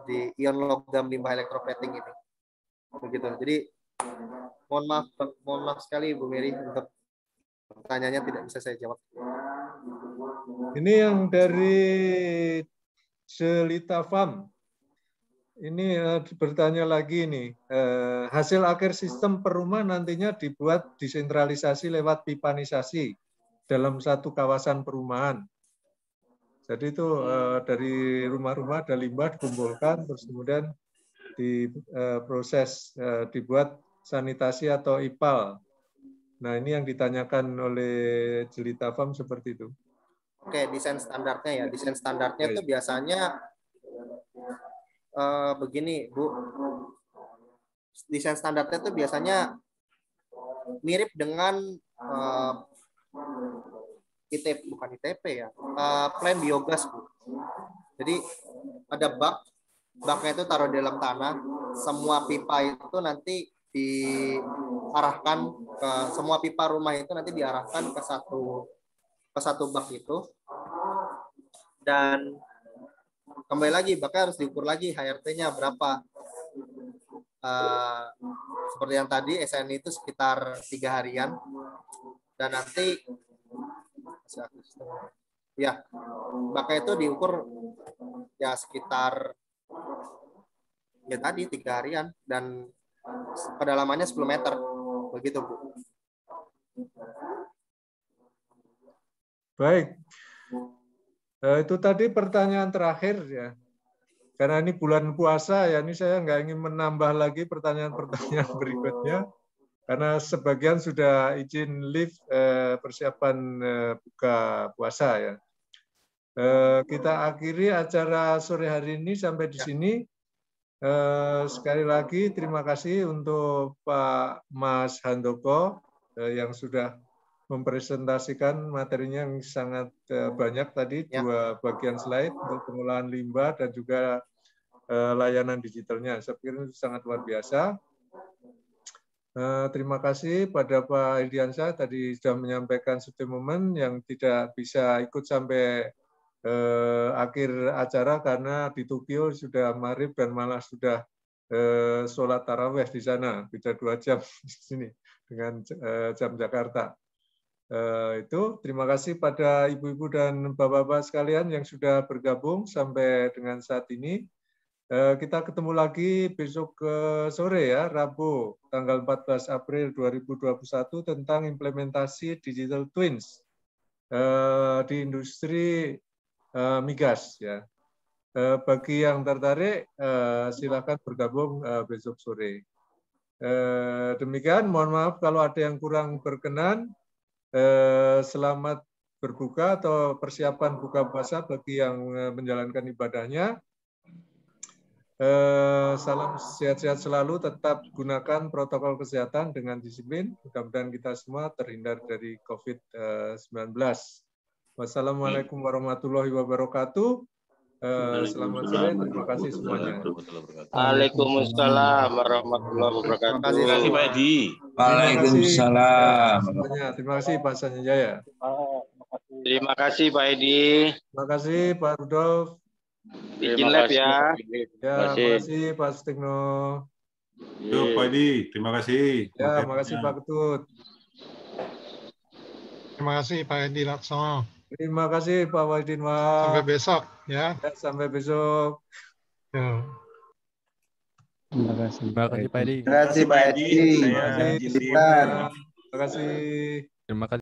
di ion logam limbah elektroplating ini begitu jadi mohon maaf mohon maaf sekali Bu Mary untuk pertanyaannya tidak bisa saya jawab. Ini yang dari Jelita Farm. Ini eh, bertanya lagi nih, eh, hasil akhir sistem perumahan nantinya dibuat desentralisasi lewat pipanisasi dalam satu kawasan perumahan. Jadi itu eh, dari rumah-rumah ada limbah dikumpulkan, terus kemudian diproses, dibuat sanitasi atau ipal Nah, ini yang ditanyakan oleh Jelita Farm seperti itu. Oke, desain standarnya ya. Desain standarnya itu biasanya uh, begini, Bu. Desain standarnya itu biasanya mirip dengan uh, eh, ITP, bukan ITP ya, uh, plan biogas, Bu. Jadi ada bak, baknya itu taruh di dalam tanah, semua pipa itu nanti di arahkan ke semua pipa rumah itu nanti diarahkan ke satu ke satu bak itu dan kembali lagi bakal harus diukur lagi HRT-nya berapa uh, seperti yang tadi SN itu sekitar tiga harian dan nanti ya bakal itu diukur ya sekitar ya tadi tiga harian dan kedalamannya 10 meter Begitu, Bu. Baik. Eh, itu tadi pertanyaan terakhir ya. Karena ini bulan puasa ya, ini saya nggak ingin menambah lagi pertanyaan-pertanyaan oh. berikutnya. Karena sebagian sudah izin eh, persiapan eh, buka puasa ya. Eh, kita akhiri acara sore hari ini sampai di ya. sini. Eh, sekali lagi terima kasih untuk Pak Mas Handoko eh, yang sudah mempresentasikan materinya yang sangat eh, banyak tadi ya. dua bagian slide untuk pengolahan limbah dan juga eh, layanan digitalnya. Saya pikir itu sangat luar biasa. Uh, terima kasih pada Pak Ildiansyah tadi sudah menyampaikan statement yang tidak bisa ikut sampai eh, akhir acara karena di Tokyo sudah marib dan malah sudah eh, sholat taraweh di sana beda dua jam (laughs) di sini dengan eh, jam Jakarta. Eh, itu terima kasih pada ibu-ibu dan bapak-bapak sekalian yang sudah bergabung sampai dengan saat ini. Eh, kita ketemu lagi besok eh, sore ya, Rabu tanggal 14 April 2021 tentang implementasi digital twins eh, di industri Eh, migas ya. Eh, bagi yang tertarik eh, silakan bergabung besok sore. demikian mohon maaf kalau ada yang kurang berkenan. selamat berbuka atau persiapan buka puasa bagi yang menjalankan ibadahnya. salam sehat-sehat selalu, tetap gunakan protokol kesehatan dengan disiplin. Mudah-mudahan kita semua terhindar dari COVID-19. Wassalamualaikum iya. warahmatullahi wabarakatuh. Uh, selamat sore, terima kasih semuanya. Waalaikumsalam warahmatullahi wabarakatuh. Terima kasih Pak Edi. Waalaikumsalam. Terima kasih Pak Sanjaya. Terima kasih Pak Edi. Terima kasih Pak Rudolf. Bikin lab ya. Ya, terima kasih Pak Stigno. Yo, Pak Edi, terima kasih. Ya, terima kasih Pak Ketut. Terima kasih Pak Edi Laksono. Terima kasih Pak Wahidin Wah. Sampai besok ya. ya sampai besok. Ya. Terima kasih. Terima kasih Pak Edi. Terima kasih Pak Edi. Terima kasih. Terima kasih. Terima kasih.